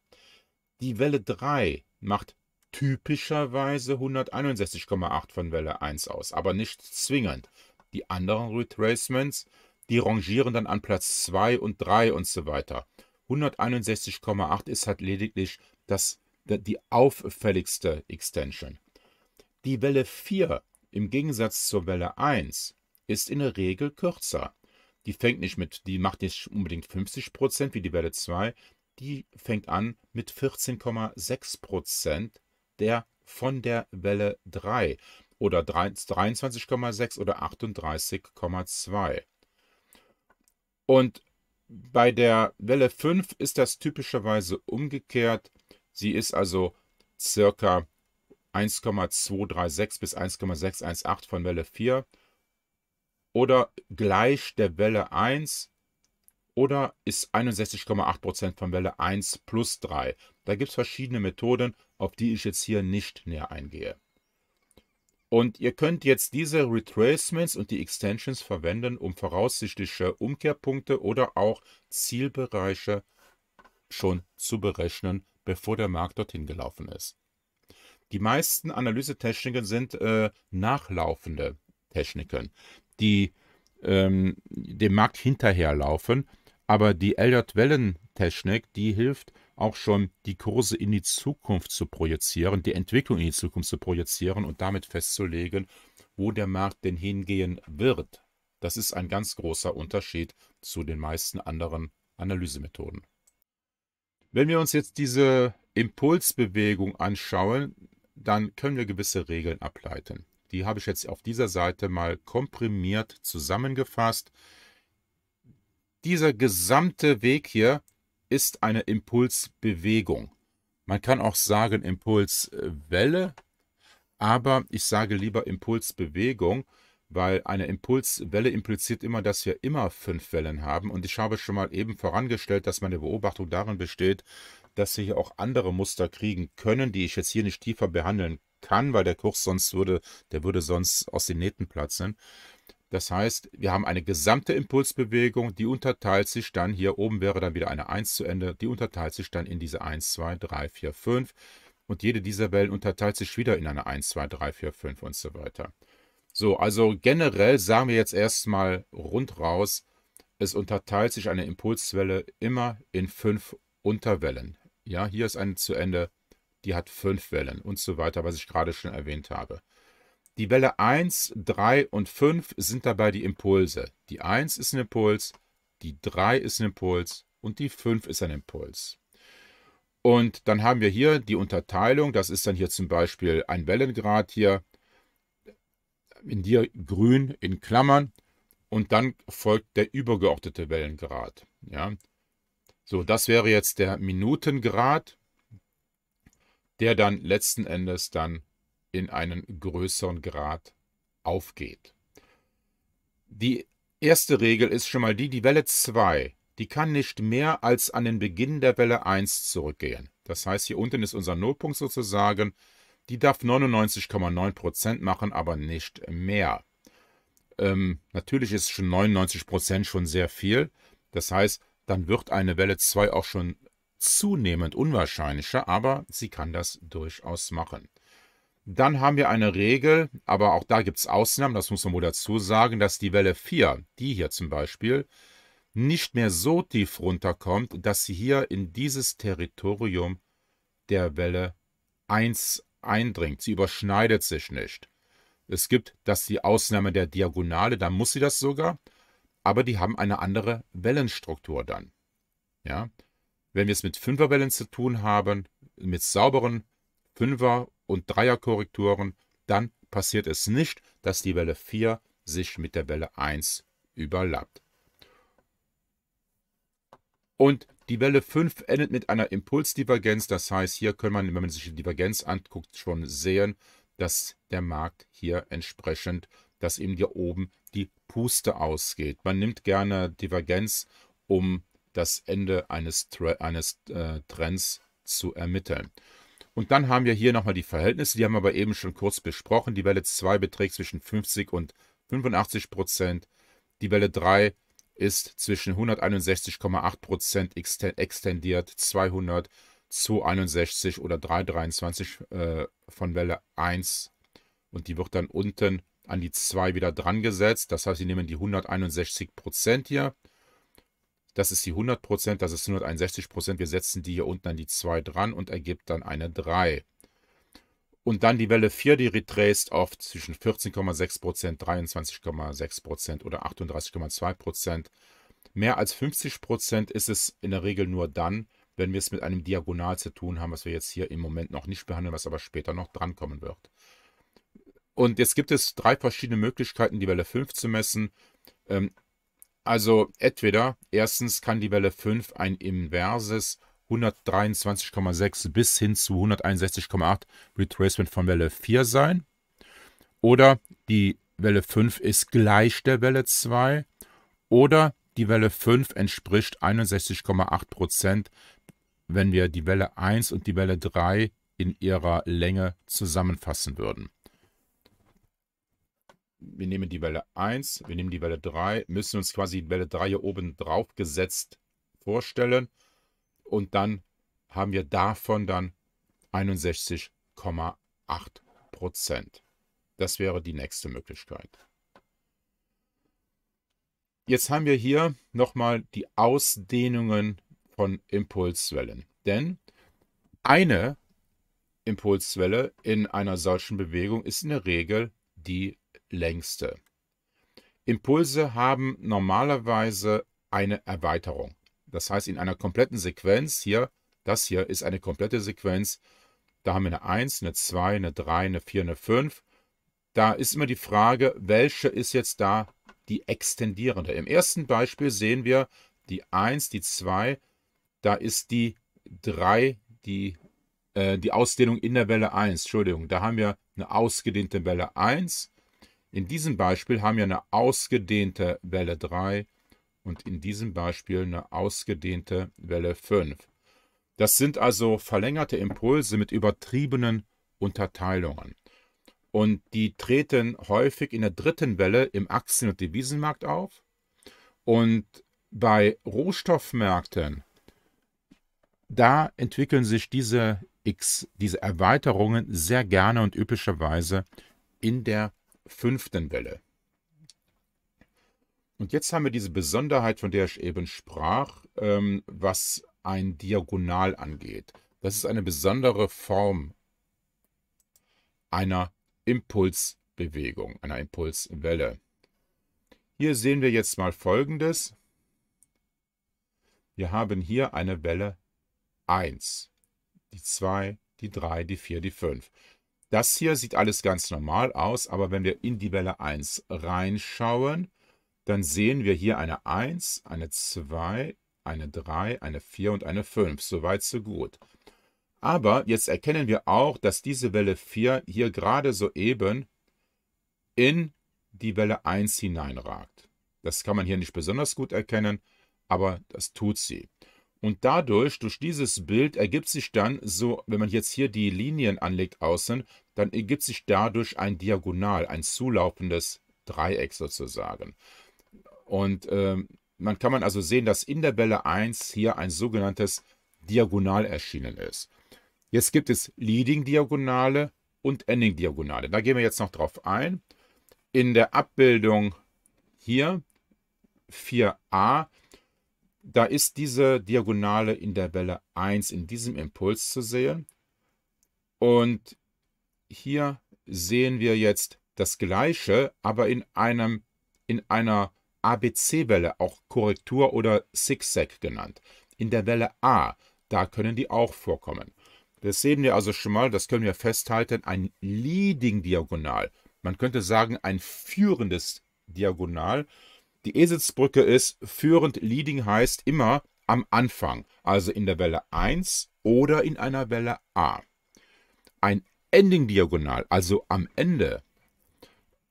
Die Welle 3 macht typischerweise 161,8 von Welle 1 aus, aber nicht zwingend. Die anderen Retracements, die rangieren dann an Platz 2 und 3 und so weiter. 161,8 ist halt lediglich das, die auffälligste Extension. Die Welle 4 im Gegensatz zur Welle 1 ist in der Regel kürzer. Die fängt nicht mit, die macht nicht unbedingt 50 wie die Welle 2, die fängt an mit 14,6 der von der Welle 3 oder 23,6 oder 38,2. Und bei der Welle 5 ist das typischerweise umgekehrt. Sie ist also circa 1,236 bis 1,618 von Welle 4 oder gleich der Welle 1 oder ist 61,8% von Welle 1 plus 3. Da gibt es verschiedene Methoden, auf die ich jetzt hier nicht näher eingehe. Und ihr könnt jetzt diese Retracements und die Extensions verwenden, um voraussichtliche Umkehrpunkte oder auch Zielbereiche schon zu berechnen, bevor der Markt dorthin gelaufen ist. Die meisten Analysetechniken sind äh, nachlaufende Techniken, die ähm, dem Markt hinterherlaufen. Aber die Elliott-Wellen-Technik, die hilft auch schon, die Kurse in die Zukunft zu projizieren, die Entwicklung in die Zukunft zu projizieren und damit festzulegen, wo der Markt denn hingehen wird. Das ist ein ganz großer Unterschied zu den meisten anderen Analysemethoden. Wenn wir uns jetzt diese Impulsbewegung anschauen, dann können wir gewisse Regeln ableiten. Die habe ich jetzt auf dieser Seite mal komprimiert zusammengefasst. Dieser gesamte Weg hier ist eine Impulsbewegung. Man kann auch sagen Impulswelle, aber ich sage lieber Impulsbewegung, weil eine Impulswelle impliziert immer, dass wir immer fünf Wellen haben. Und ich habe schon mal eben vorangestellt, dass meine Beobachtung darin besteht, dass wir hier auch andere Muster kriegen können, die ich jetzt hier nicht tiefer behandeln kann, weil der Kurs sonst würde, der würde sonst aus den Nähten platzen. Das heißt, wir haben eine gesamte Impulsbewegung, die unterteilt sich dann, hier oben wäre dann wieder eine 1 zu Ende, die unterteilt sich dann in diese 1, 2, 3, 4, 5 und jede dieser Wellen unterteilt sich wieder in eine 1, 2, 3, 4, 5 und so weiter. So, also generell sagen wir jetzt erstmal rund raus, es unterteilt sich eine Impulswelle immer in fünf Unterwellen. Ja, hier ist eine zu Ende, die hat fünf Wellen und so weiter, was ich gerade schon erwähnt habe. Die Welle 1, 3 und 5 sind dabei die Impulse. Die 1 ist ein Impuls, die 3 ist ein Impuls und die 5 ist ein Impuls. Und dann haben wir hier die Unterteilung, das ist dann hier zum Beispiel ein Wellengrad hier, in dir grün in Klammern und dann folgt der übergeordnete Wellengrad. Ja? So, das wäre jetzt der Minutengrad, der dann letzten Endes dann in einen größeren Grad aufgeht. Die erste Regel ist schon mal die, die Welle 2, die kann nicht mehr als an den Beginn der Welle 1 zurückgehen. Das heißt, hier unten ist unser Notpunkt sozusagen die darf 99,9% machen, aber nicht mehr. Ähm, natürlich ist schon 99% schon sehr viel. Das heißt, dann wird eine Welle 2 auch schon zunehmend unwahrscheinlicher, aber sie kann das durchaus machen. Dann haben wir eine Regel, aber auch da gibt es Ausnahmen, das muss man wohl dazu sagen, dass die Welle 4, die hier zum Beispiel, nicht mehr so tief runterkommt, dass sie hier in dieses Territorium der Welle 1 eindringt, sie überschneidet sich nicht. Es gibt das die Ausnahme der Diagonale, da muss sie das sogar, aber die haben eine andere Wellenstruktur dann. Ja? Wenn wir es mit Fünferwellen zu tun haben, mit sauberen Fünfer- und Dreierkorrekturen, dann passiert es nicht, dass die Welle 4 sich mit der Welle 1 überlappt. Und die Welle 5 endet mit einer Impulsdivergenz. Das heißt, hier kann man, wenn man sich die Divergenz anguckt, schon sehen, dass der Markt hier entsprechend, dass eben hier oben die Puste ausgeht. Man nimmt gerne Divergenz, um das Ende eines, eines äh, Trends zu ermitteln. Und dann haben wir hier nochmal die Verhältnisse, die haben wir aber eben schon kurz besprochen. Die Welle 2 beträgt zwischen 50 und 85 Prozent, die Welle 3 ist zwischen 161,8% exten extendiert, 200 zu 61 oder 323 äh, von Welle 1 und die wird dann unten an die 2 wieder dran gesetzt. Das heißt, sie nehmen die 161% hier. Das ist die 100%, das ist 161%. Wir setzen die hier unten an die 2 dran und ergibt dann eine 3. Und dann die Welle 4, die retraced auf zwischen 14,6%, 23,6% oder 38,2%. Mehr als 50% ist es in der Regel nur dann, wenn wir es mit einem Diagonal zu tun haben, was wir jetzt hier im Moment noch nicht behandeln, was aber später noch drankommen wird. Und jetzt gibt es drei verschiedene Möglichkeiten, die Welle 5 zu messen. Ähm, also entweder, erstens kann die Welle 5 ein inverses 123,6 bis hin zu 161,8 Retracement von Welle 4 sein. Oder die Welle 5 ist gleich der Welle 2. Oder die Welle 5 entspricht 61,8 Prozent, wenn wir die Welle 1 und die Welle 3 in ihrer Länge zusammenfassen würden. Wir nehmen die Welle 1, wir nehmen die Welle 3, müssen uns quasi die Welle 3 hier oben drauf gesetzt vorstellen und dann haben wir davon dann 61,8 Prozent. Das wäre die nächste Möglichkeit. Jetzt haben wir hier nochmal die Ausdehnungen von Impulswellen. Denn eine Impulswelle in einer solchen Bewegung ist in der Regel die längste. Impulse haben normalerweise eine Erweiterung. Das heißt, in einer kompletten Sequenz hier, das hier ist eine komplette Sequenz. Da haben wir eine 1, eine 2, eine 3, eine 4, eine 5. Da ist immer die Frage, welche ist jetzt da die extendierende? Im ersten Beispiel sehen wir die 1, die 2, da ist die 3, die, äh, die Ausdehnung in der Welle 1. Entschuldigung, da haben wir eine ausgedehnte Welle 1. In diesem Beispiel haben wir eine ausgedehnte Welle 3, und in diesem Beispiel eine ausgedehnte Welle 5. Das sind also verlängerte Impulse mit übertriebenen Unterteilungen. Und die treten häufig in der dritten Welle im Aktien- und Devisenmarkt auf. Und bei Rohstoffmärkten, da entwickeln sich diese, X, diese Erweiterungen sehr gerne und üblicherweise in der fünften Welle. Und jetzt haben wir diese Besonderheit, von der ich eben sprach, ähm, was ein Diagonal angeht. Das ist eine besondere Form einer Impulsbewegung, einer Impulswelle. Hier sehen wir jetzt mal Folgendes. Wir haben hier eine Welle 1, die 2, die 3, die 4, die 5. Das hier sieht alles ganz normal aus, aber wenn wir in die Welle 1 reinschauen, dann sehen wir hier eine 1, eine 2, eine 3, eine 4 und eine 5. Soweit so gut. Aber jetzt erkennen wir auch, dass diese Welle 4 hier gerade soeben in die Welle 1 hineinragt. Das kann man hier nicht besonders gut erkennen, aber das tut sie. Und dadurch, durch dieses Bild, ergibt sich dann so, wenn man jetzt hier die Linien anlegt außen, dann ergibt sich dadurch ein Diagonal, ein zulaufendes Dreieck sozusagen. Und ähm, man kann man also sehen, dass in der Bälle 1 hier ein sogenanntes Diagonal erschienen ist. Jetzt gibt es Leading-Diagonale und Ending-Diagonale. Da gehen wir jetzt noch drauf ein. In der Abbildung hier 4a, da ist diese Diagonale in der Bälle 1 in diesem Impuls zu sehen. Und hier sehen wir jetzt das Gleiche, aber in, einem, in einer ABC-Welle, auch Korrektur oder Zigzag genannt. In der Welle A, da können die auch vorkommen. Das sehen wir also schon mal, das können wir festhalten, ein Leading-Diagonal. Man könnte sagen, ein führendes Diagonal. Die Eselsbrücke ist führend, Leading heißt immer am Anfang, also in der Welle 1 oder in einer Welle A. Ein Ending-Diagonal, also am Ende,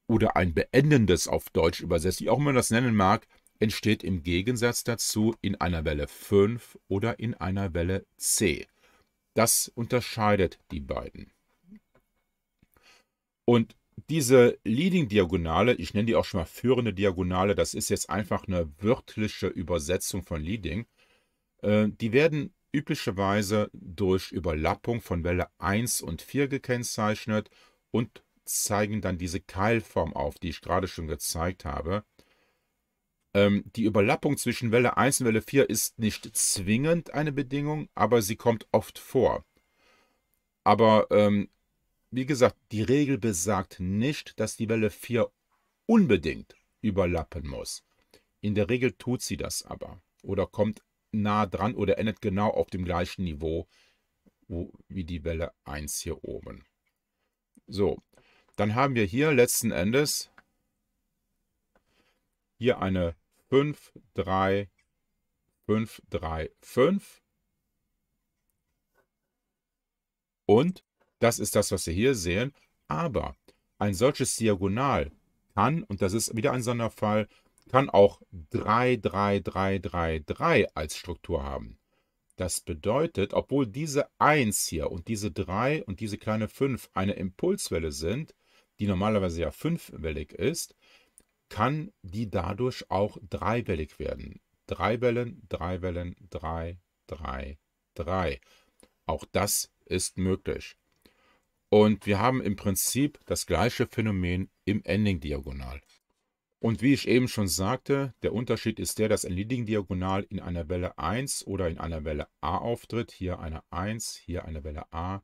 oder ein beendendes auf Deutsch übersetzt, wie auch immer man das nennen mag, entsteht im Gegensatz dazu in einer Welle 5 oder in einer Welle C. Das unterscheidet die beiden. Und diese Leading-Diagonale, ich nenne die auch schon mal führende Diagonale, das ist jetzt einfach eine wörtliche Übersetzung von Leading, äh, die werden üblicherweise durch Überlappung von Welle 1 und 4 gekennzeichnet und zeigen dann diese Keilform auf, die ich gerade schon gezeigt habe. Ähm, die Überlappung zwischen Welle 1 und Welle 4 ist nicht zwingend eine Bedingung, aber sie kommt oft vor. Aber ähm, wie gesagt, die Regel besagt nicht, dass die Welle 4 unbedingt überlappen muss. In der Regel tut sie das aber oder kommt nah dran oder endet genau auf dem gleichen Niveau wie die Welle 1 hier oben. So, dann haben wir hier letzten Endes hier eine 5, 3, 5, 3, 5. Und das ist das, was wir hier sehen. Aber ein solches Diagonal kann, und das ist wieder ein Sonderfall, kann auch 3, 3, 3, 3, 3 als Struktur haben. Das bedeutet, obwohl diese 1 hier und diese 3 und diese kleine 5 eine Impulswelle sind, die normalerweise ja fünfwellig ist, kann die dadurch auch dreiwellig werden. Drei Wellen, drei Wellen, drei, drei, drei. Auch das ist möglich. Und wir haben im Prinzip das gleiche Phänomen im Ending-Diagonal. Und wie ich eben schon sagte, der Unterschied ist der, dass ein Leading-Diagonal in einer Welle 1 oder in einer Welle A auftritt. Hier eine 1, hier eine Welle A,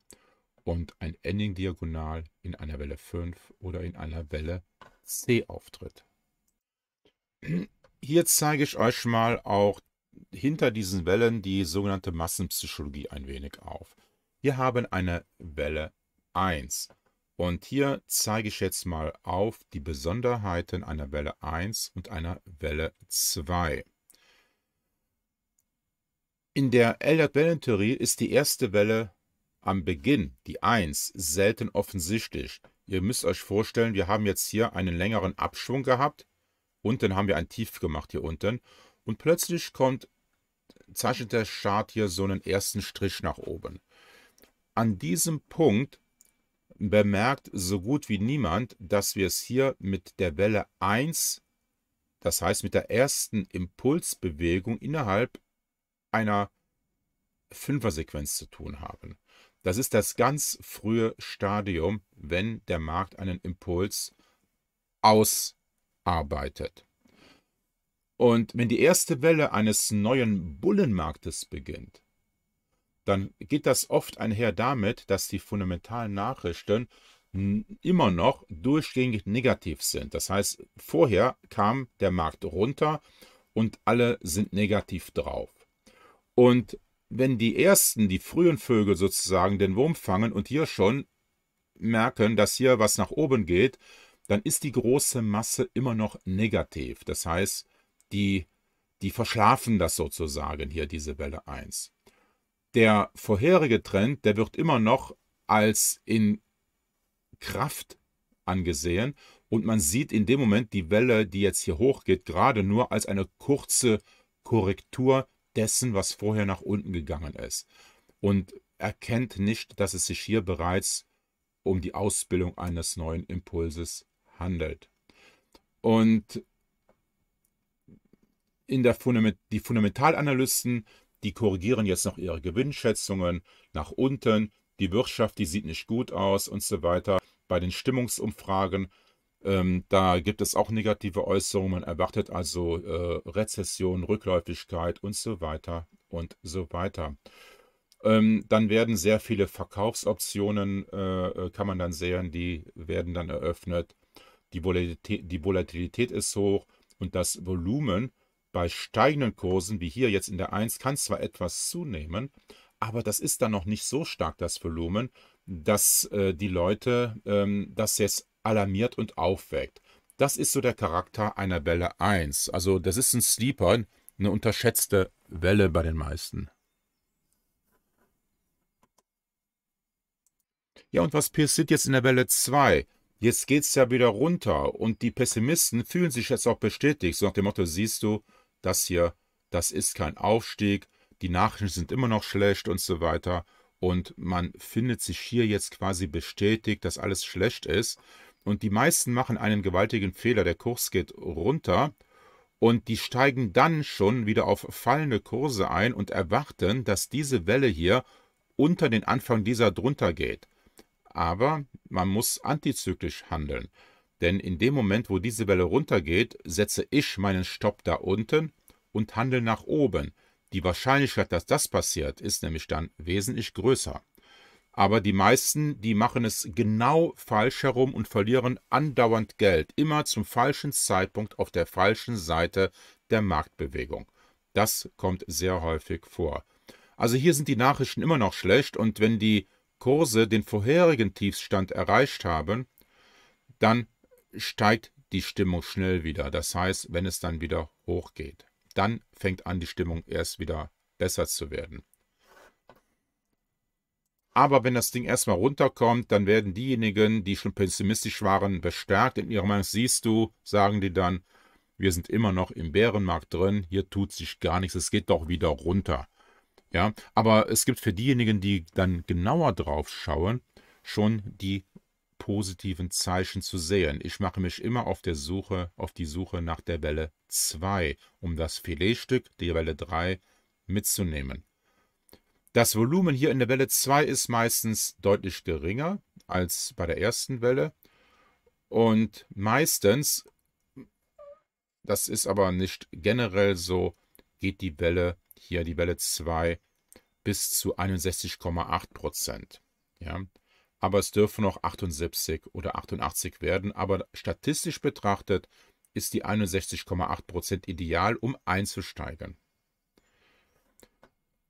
und ein Ending diagonal in einer Welle 5 oder in einer Welle C auftritt. Hier zeige ich euch mal auch hinter diesen Wellen die sogenannte Massenpsychologie ein wenig auf. Wir haben eine Welle 1 und hier zeige ich jetzt mal auf die Besonderheiten einer Welle 1 und einer Welle 2. In der Elliott-Wellentheorie ist die erste Welle am Beginn die 1 selten offensichtlich. Ihr müsst euch vorstellen, wir haben jetzt hier einen längeren Abschwung gehabt. Unten haben wir ein Tief gemacht hier unten. Und plötzlich kommt, zeichnet der Chart hier so einen ersten Strich nach oben. An diesem Punkt bemerkt so gut wie niemand, dass wir es hier mit der Welle 1, das heißt mit der ersten Impulsbewegung innerhalb einer Fünfersequenz zu tun haben. Das ist das ganz frühe Stadium, wenn der Markt einen Impuls ausarbeitet. Und wenn die erste Welle eines neuen Bullenmarktes beginnt, dann geht das oft einher damit, dass die fundamentalen Nachrichten immer noch durchgängig negativ sind. Das heißt, vorher kam der Markt runter und alle sind negativ drauf. Und wenn die ersten, die frühen Vögel sozusagen den Wurm fangen und hier schon merken, dass hier was nach oben geht, dann ist die große Masse immer noch negativ. Das heißt, die, die verschlafen das sozusagen hier, diese Welle 1. Der vorherige Trend, der wird immer noch als in Kraft angesehen und man sieht in dem Moment die Welle, die jetzt hier hochgeht, gerade nur als eine kurze Korrektur dessen, was vorher nach unten gegangen ist und erkennt nicht, dass es sich hier bereits um die Ausbildung eines neuen Impulses handelt. Und in der Fundament die Fundamentalanalysten, die korrigieren jetzt noch ihre Gewinnschätzungen nach unten, die Wirtschaft, die sieht nicht gut aus und so weiter. Bei den Stimmungsumfragen ähm, da gibt es auch negative Äußerungen. Man erwartet also äh, Rezession, Rückläufigkeit und so weiter und so weiter. Ähm, dann werden sehr viele Verkaufsoptionen, äh, äh kann man dann sehen, die werden dann eröffnet. Die Volatilität, die Volatilität ist hoch und das Volumen bei steigenden Kursen, wie hier jetzt in der 1, kann zwar etwas zunehmen, aber das ist dann noch nicht so stark, das Volumen, dass äh, die Leute ähm, das jetzt alarmiert und aufweckt. Das ist so der Charakter einer Welle 1. Also das ist ein Sleeper, eine unterschätzte Welle bei den meisten. Ja, und was passiert jetzt in der Welle 2? Jetzt geht es ja wieder runter und die Pessimisten fühlen sich jetzt auch bestätigt. So nach dem Motto, siehst du, das hier, das ist kein Aufstieg, die Nachrichten sind immer noch schlecht und so weiter. Und man findet sich hier jetzt quasi bestätigt, dass alles schlecht ist. Und die meisten machen einen gewaltigen Fehler. Der Kurs geht runter und die steigen dann schon wieder auf fallende Kurse ein und erwarten, dass diese Welle hier unter den Anfang dieser drunter geht. Aber man muss antizyklisch handeln. Denn in dem Moment, wo diese Welle runtergeht, setze ich meinen Stopp da unten und handle nach oben. Die Wahrscheinlichkeit, dass das passiert, ist nämlich dann wesentlich größer. Aber die meisten, die machen es genau falsch herum und verlieren andauernd Geld, immer zum falschen Zeitpunkt auf der falschen Seite der Marktbewegung. Das kommt sehr häufig vor. Also hier sind die Nachrichten immer noch schlecht und wenn die Kurse den vorherigen Tiefstand erreicht haben, dann steigt die Stimmung schnell wieder. Das heißt, wenn es dann wieder hochgeht, dann fängt an die Stimmung erst wieder besser zu werden. Aber wenn das Ding erstmal runterkommt, dann werden diejenigen, die schon pessimistisch waren, bestärkt in ihrer Meinung. Siehst du, sagen die dann, wir sind immer noch im Bärenmarkt drin, hier tut sich gar nichts, es geht doch wieder runter. Ja, aber es gibt für diejenigen, die dann genauer drauf schauen, schon die positiven Zeichen zu sehen. Ich mache mich immer auf der Suche, auf die Suche nach der Welle 2, um das Filetstück der Welle 3 mitzunehmen. Das Volumen hier in der Welle 2 ist meistens deutlich geringer als bei der ersten Welle. Und meistens, das ist aber nicht generell so, geht die Welle hier, die Welle 2, bis zu 61,8 Prozent. Ja? Aber es dürfen noch 78 oder 88 werden. Aber statistisch betrachtet ist die 61,8 Prozent ideal, um einzusteigen.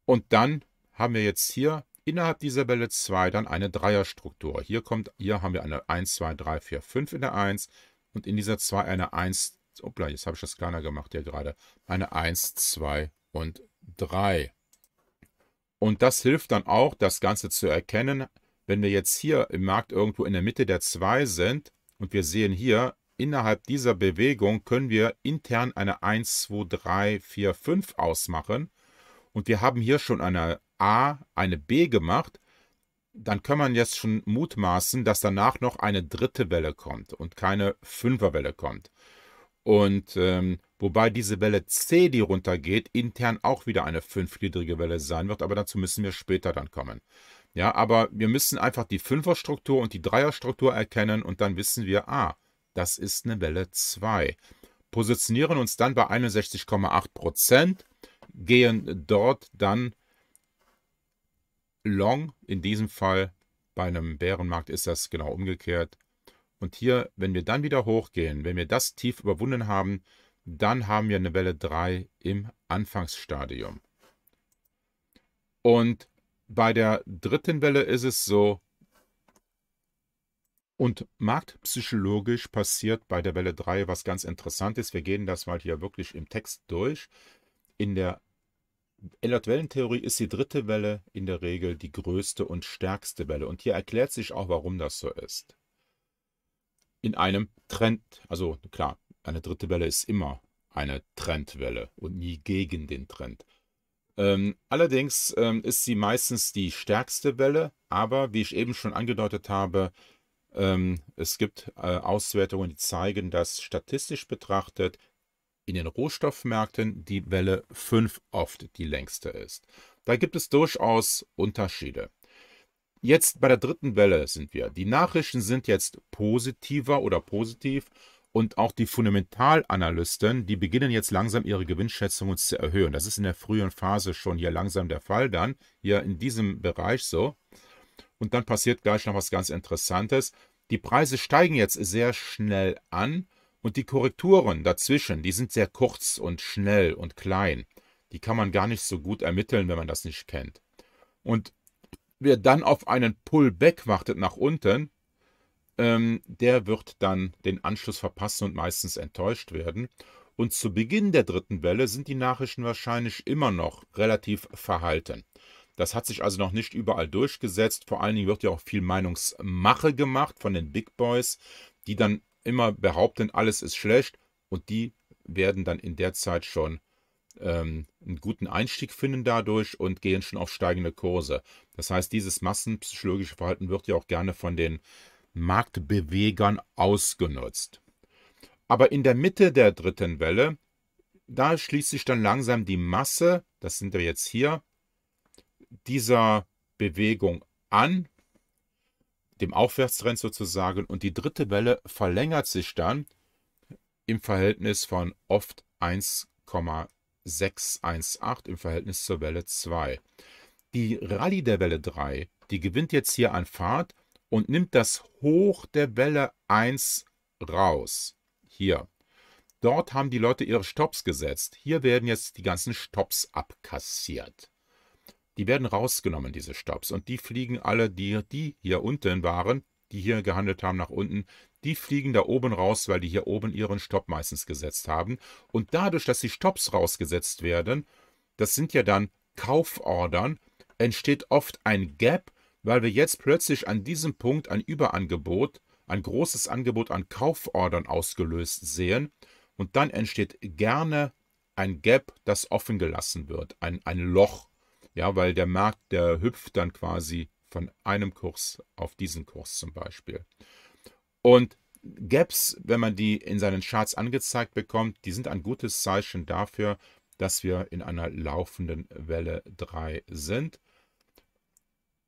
Und dann haben wir jetzt hier innerhalb dieser Welle 2 dann eine Dreierstruktur. Hier kommt, hier haben wir eine 1, 2, 3, 4, 5 in der 1 und in dieser 2 eine 1, upla, jetzt habe ich das kleiner gemacht hier gerade, eine 1, 2 und 3. Und das hilft dann auch, das Ganze zu erkennen, wenn wir jetzt hier im Markt irgendwo in der Mitte der 2 sind und wir sehen hier, innerhalb dieser Bewegung können wir intern eine 1, 2, 3, 4, 5 ausmachen. Und wir haben hier schon eine A eine B gemacht, dann kann man jetzt schon mutmaßen, dass danach noch eine dritte Welle kommt und keine Fünferwelle kommt. Und ähm, wobei diese Welle C, die runtergeht, intern auch wieder eine fünfgliedrige Welle sein wird, aber dazu müssen wir später dann kommen. Ja, aber wir müssen einfach die Fünferstruktur und die Dreierstruktur erkennen und dann wissen wir, ah, das ist eine Welle 2. Positionieren uns dann bei 61,8 Prozent, gehen dort dann Long in diesem Fall. Bei einem Bärenmarkt ist das genau umgekehrt. Und hier, wenn wir dann wieder hochgehen, wenn wir das tief überwunden haben, dann haben wir eine Welle 3 im Anfangsstadium. Und bei der dritten Welle ist es so, und marktpsychologisch passiert bei der Welle 3 was ganz Interessantes. Wir gehen das mal hier wirklich im Text durch. In der laut Wellentheorie ist die dritte Welle in der Regel die größte und stärkste Welle. Und hier erklärt sich auch, warum das so ist. In einem Trend, also klar, eine dritte Welle ist immer eine Trendwelle und nie gegen den Trend. Ähm, allerdings ähm, ist sie meistens die stärkste Welle, aber wie ich eben schon angedeutet habe, ähm, es gibt äh, Auswertungen, die zeigen, dass statistisch betrachtet in den Rohstoffmärkten die Welle 5 oft die längste ist. Da gibt es durchaus Unterschiede. Jetzt bei der dritten Welle sind wir. Die Nachrichten sind jetzt positiver oder positiv und auch die Fundamentalanalysten, die beginnen jetzt langsam ihre Gewinnschätzungen zu erhöhen. Das ist in der frühen Phase schon hier langsam der Fall dann, hier in diesem Bereich so. Und dann passiert gleich noch was ganz Interessantes. Die Preise steigen jetzt sehr schnell an und die Korrekturen dazwischen, die sind sehr kurz und schnell und klein. Die kann man gar nicht so gut ermitteln, wenn man das nicht kennt. Und wer dann auf einen Pullback wartet nach unten, ähm, der wird dann den Anschluss verpassen und meistens enttäuscht werden. Und zu Beginn der dritten Welle sind die Nachrichten wahrscheinlich immer noch relativ verhalten. Das hat sich also noch nicht überall durchgesetzt. Vor allen Dingen wird ja auch viel Meinungsmache gemacht von den Big Boys, die dann immer behaupten, alles ist schlecht und die werden dann in der Zeit schon ähm, einen guten Einstieg finden dadurch und gehen schon auf steigende Kurse. Das heißt, dieses massenpsychologische Verhalten wird ja auch gerne von den Marktbewegern ausgenutzt. Aber in der Mitte der dritten Welle, da schließt sich dann langsam die Masse, das sind wir jetzt hier, dieser Bewegung an dem Aufwärtstrend sozusagen. Und die dritte Welle verlängert sich dann im Verhältnis von oft 1,618 im Verhältnis zur Welle 2. Die Rallye der Welle 3, die gewinnt jetzt hier an Fahrt und nimmt das Hoch der Welle 1 raus. Hier. Dort haben die Leute ihre Stops gesetzt. Hier werden jetzt die ganzen Stops abkassiert. Die werden rausgenommen, diese Stops. Und die fliegen alle, die, die hier unten waren, die hier gehandelt haben nach unten, die fliegen da oben raus, weil die hier oben ihren Stopp meistens gesetzt haben. Und dadurch, dass die Stops rausgesetzt werden, das sind ja dann Kaufordern, entsteht oft ein Gap, weil wir jetzt plötzlich an diesem Punkt ein Überangebot, ein großes Angebot an Kaufordern ausgelöst sehen. Und dann entsteht gerne ein Gap, das offen gelassen wird, ein, ein Loch, ja, weil der Markt, der hüpft dann quasi von einem Kurs auf diesen Kurs zum Beispiel. Und Gaps, wenn man die in seinen Charts angezeigt bekommt, die sind ein gutes Zeichen dafür, dass wir in einer laufenden Welle 3 sind.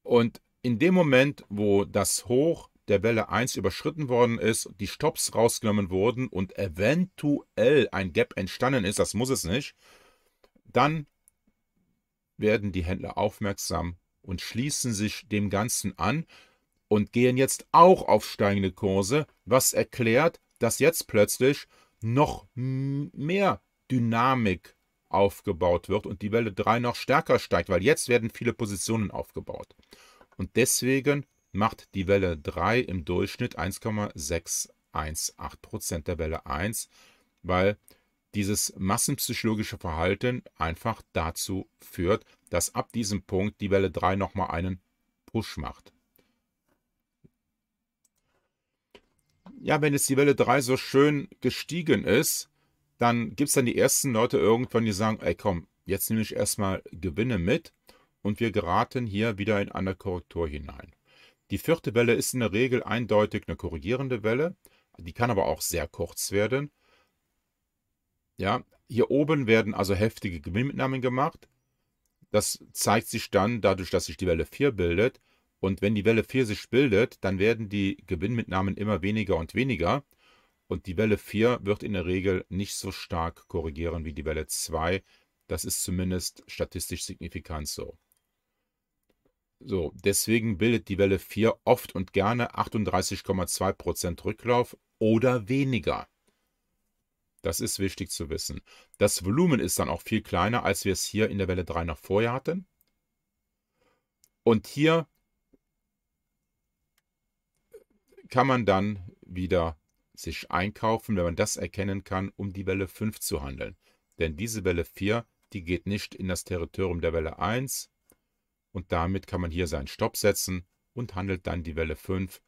Und in dem Moment, wo das Hoch der Welle 1 überschritten worden ist, die Stops rausgenommen wurden und eventuell ein Gap entstanden ist, das muss es nicht, dann werden die Händler aufmerksam und schließen sich dem Ganzen an und gehen jetzt auch auf steigende Kurse, was erklärt, dass jetzt plötzlich noch mehr Dynamik aufgebaut wird und die Welle 3 noch stärker steigt, weil jetzt werden viele Positionen aufgebaut. Und deswegen macht die Welle 3 im Durchschnitt 1,618% der Welle 1, weil dieses massenpsychologische Verhalten einfach dazu führt, dass ab diesem Punkt die Welle 3 nochmal einen Push macht. Ja, wenn jetzt die Welle 3 so schön gestiegen ist, dann gibt es dann die ersten Leute irgendwann, die sagen, ey komm, jetzt nehme ich erstmal Gewinne mit und wir geraten hier wieder in eine Korrektur hinein. Die vierte Welle ist in der Regel eindeutig eine korrigierende Welle, die kann aber auch sehr kurz werden ja, hier oben werden also heftige Gewinnmitnahmen gemacht. Das zeigt sich dann dadurch, dass sich die Welle 4 bildet. Und wenn die Welle 4 sich bildet, dann werden die Gewinnmitnahmen immer weniger und weniger. Und die Welle 4 wird in der Regel nicht so stark korrigieren wie die Welle 2. Das ist zumindest statistisch signifikant so. So, deswegen bildet die Welle 4 oft und gerne 38,2% Rücklauf oder weniger. Das ist wichtig zu wissen. Das Volumen ist dann auch viel kleiner, als wir es hier in der Welle 3 nach vorher hatten. Und hier kann man dann wieder sich einkaufen, wenn man das erkennen kann, um die Welle 5 zu handeln. Denn diese Welle 4, die geht nicht in das Territorium der Welle 1. Und damit kann man hier seinen Stopp setzen und handelt dann die Welle 5,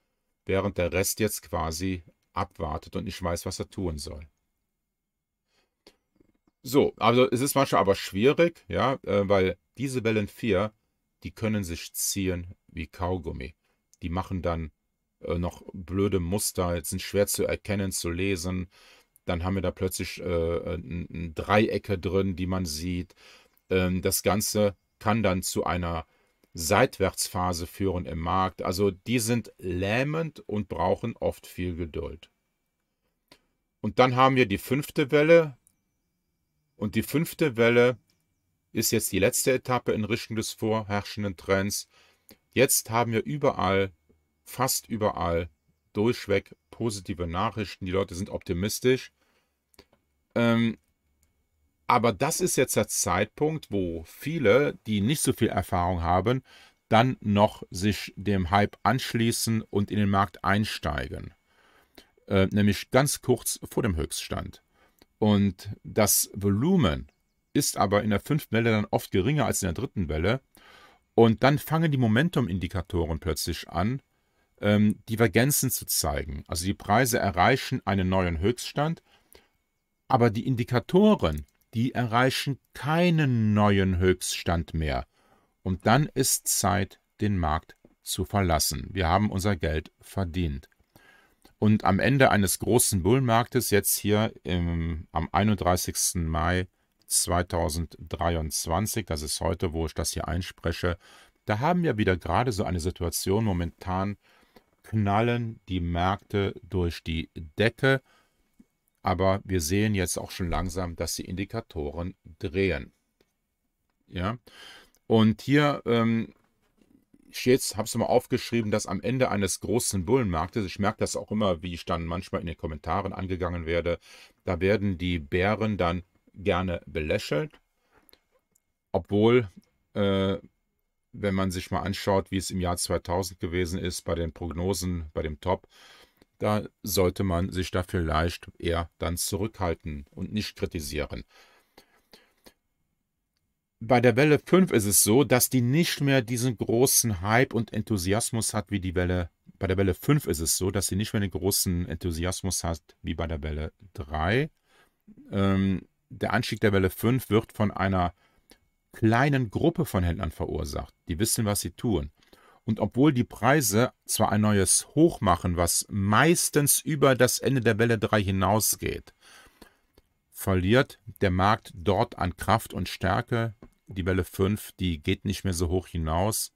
während der Rest jetzt quasi abwartet und nicht weiß, was er tun soll. So, also es ist manchmal aber schwierig, ja, äh, weil diese Wellen 4, die können sich ziehen wie Kaugummi. Die machen dann äh, noch blöde Muster, sind schwer zu erkennen, zu lesen. Dann haben wir da plötzlich äh, äh Dreiecke drin, die man sieht. Ähm, das Ganze kann dann zu einer Seitwärtsphase führen im Markt. Also die sind lähmend und brauchen oft viel Geduld. Und dann haben wir die fünfte Welle, und die fünfte Welle ist jetzt die letzte Etappe in Richtung des vorherrschenden Trends. Jetzt haben wir überall, fast überall, durchweg positive Nachrichten. Die Leute sind optimistisch. Ähm, aber das ist jetzt der Zeitpunkt, wo viele, die nicht so viel Erfahrung haben, dann noch sich dem Hype anschließen und in den Markt einsteigen. Äh, nämlich ganz kurz vor dem Höchststand. Und das Volumen ist aber in der fünften Welle dann oft geringer als in der dritten Welle. Und dann fangen die Momentum-Indikatoren plötzlich an, ähm, Divergenzen zu zeigen. Also die Preise erreichen einen neuen Höchststand, aber die Indikatoren, die erreichen keinen neuen Höchststand mehr. Und dann ist Zeit, den Markt zu verlassen. Wir haben unser Geld verdient. Und am Ende eines großen Bullenmarktes, jetzt hier im, ähm, am 31. Mai 2023, das ist heute, wo ich das hier einspreche, da haben wir wieder gerade so eine Situation. Momentan knallen die Märkte durch die Decke, aber wir sehen jetzt auch schon langsam, dass die Indikatoren drehen. Ja, und hier ähm, stets, habe es mal aufgeschrieben, dass am Ende eines großen Bullenmarktes, ich merke das auch immer, wie ich dann manchmal in den Kommentaren angegangen werde, da werden die Bären dann gerne belächelt, obwohl, äh, wenn man sich mal anschaut, wie es im Jahr 2000 gewesen ist, bei den Prognosen, bei dem Top, da sollte man sich da vielleicht eher dann zurückhalten und nicht kritisieren bei der Welle 5 ist es so, dass die nicht mehr diesen großen Hype und Enthusiasmus hat wie die Welle. Bei der Welle 5 ist es so, dass sie nicht mehr den großen Enthusiasmus hat wie bei der Welle 3. Ähm, der Anstieg der Welle 5 wird von einer kleinen Gruppe von Händlern verursacht. Die wissen, was sie tun. Und obwohl die Preise zwar ein neues Hoch machen, was meistens über das Ende der Welle 3 hinausgeht, verliert der Markt dort an Kraft und Stärke, die Welle 5, die geht nicht mehr so hoch hinaus.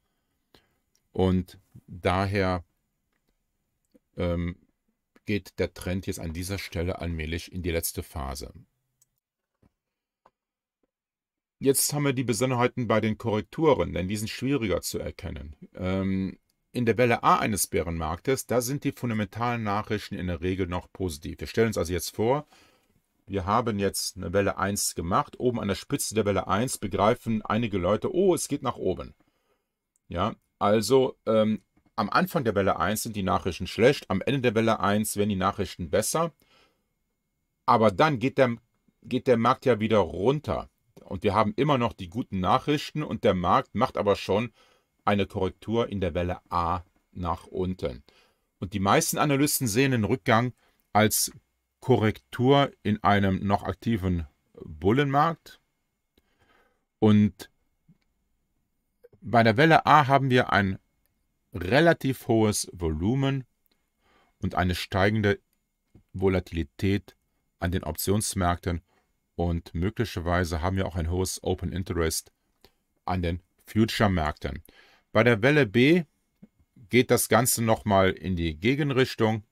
Und daher ähm, geht der Trend jetzt an dieser Stelle allmählich in die letzte Phase. Jetzt haben wir die Besonderheiten bei den Korrekturen, denn die sind schwieriger zu erkennen. Ähm, in der Welle A eines Bärenmarktes, da sind die fundamentalen Nachrichten in der Regel noch positiv. Wir stellen uns also jetzt vor, wir haben jetzt eine Welle 1 gemacht. Oben an der Spitze der Welle 1 begreifen einige Leute, oh, es geht nach oben. Ja, also ähm, am Anfang der Welle 1 sind die Nachrichten schlecht, am Ende der Welle 1 werden die Nachrichten besser. Aber dann geht der, geht der Markt ja wieder runter. Und wir haben immer noch die guten Nachrichten und der Markt macht aber schon eine Korrektur in der Welle A nach unten. Und die meisten Analysten sehen den Rückgang als Korrektur in einem noch aktiven Bullenmarkt. Und bei der Welle A haben wir ein relativ hohes Volumen und eine steigende Volatilität an den Optionsmärkten und möglicherweise haben wir auch ein hohes Open Interest an den Future-Märkten. Bei der Welle B geht das Ganze nochmal in die Gegenrichtung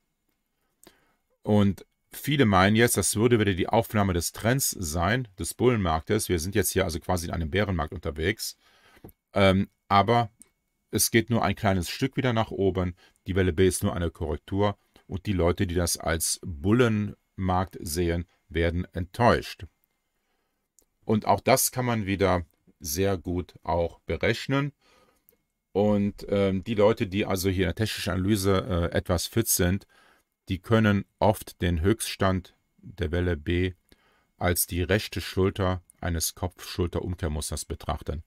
und Viele meinen jetzt, das würde wieder die Aufnahme des Trends sein, des Bullenmarktes. Wir sind jetzt hier also quasi in einem Bärenmarkt unterwegs. Ähm, aber es geht nur ein kleines Stück wieder nach oben. Die Welle B ist nur eine Korrektur. Und die Leute, die das als Bullenmarkt sehen, werden enttäuscht. Und auch das kann man wieder sehr gut auch berechnen. Und ähm, die Leute, die also hier in der technischen Analyse äh, etwas fit sind, die können oft den Höchststand der Welle B als die rechte Schulter eines Kopf-Schulter-Umkehrmusters betrachten.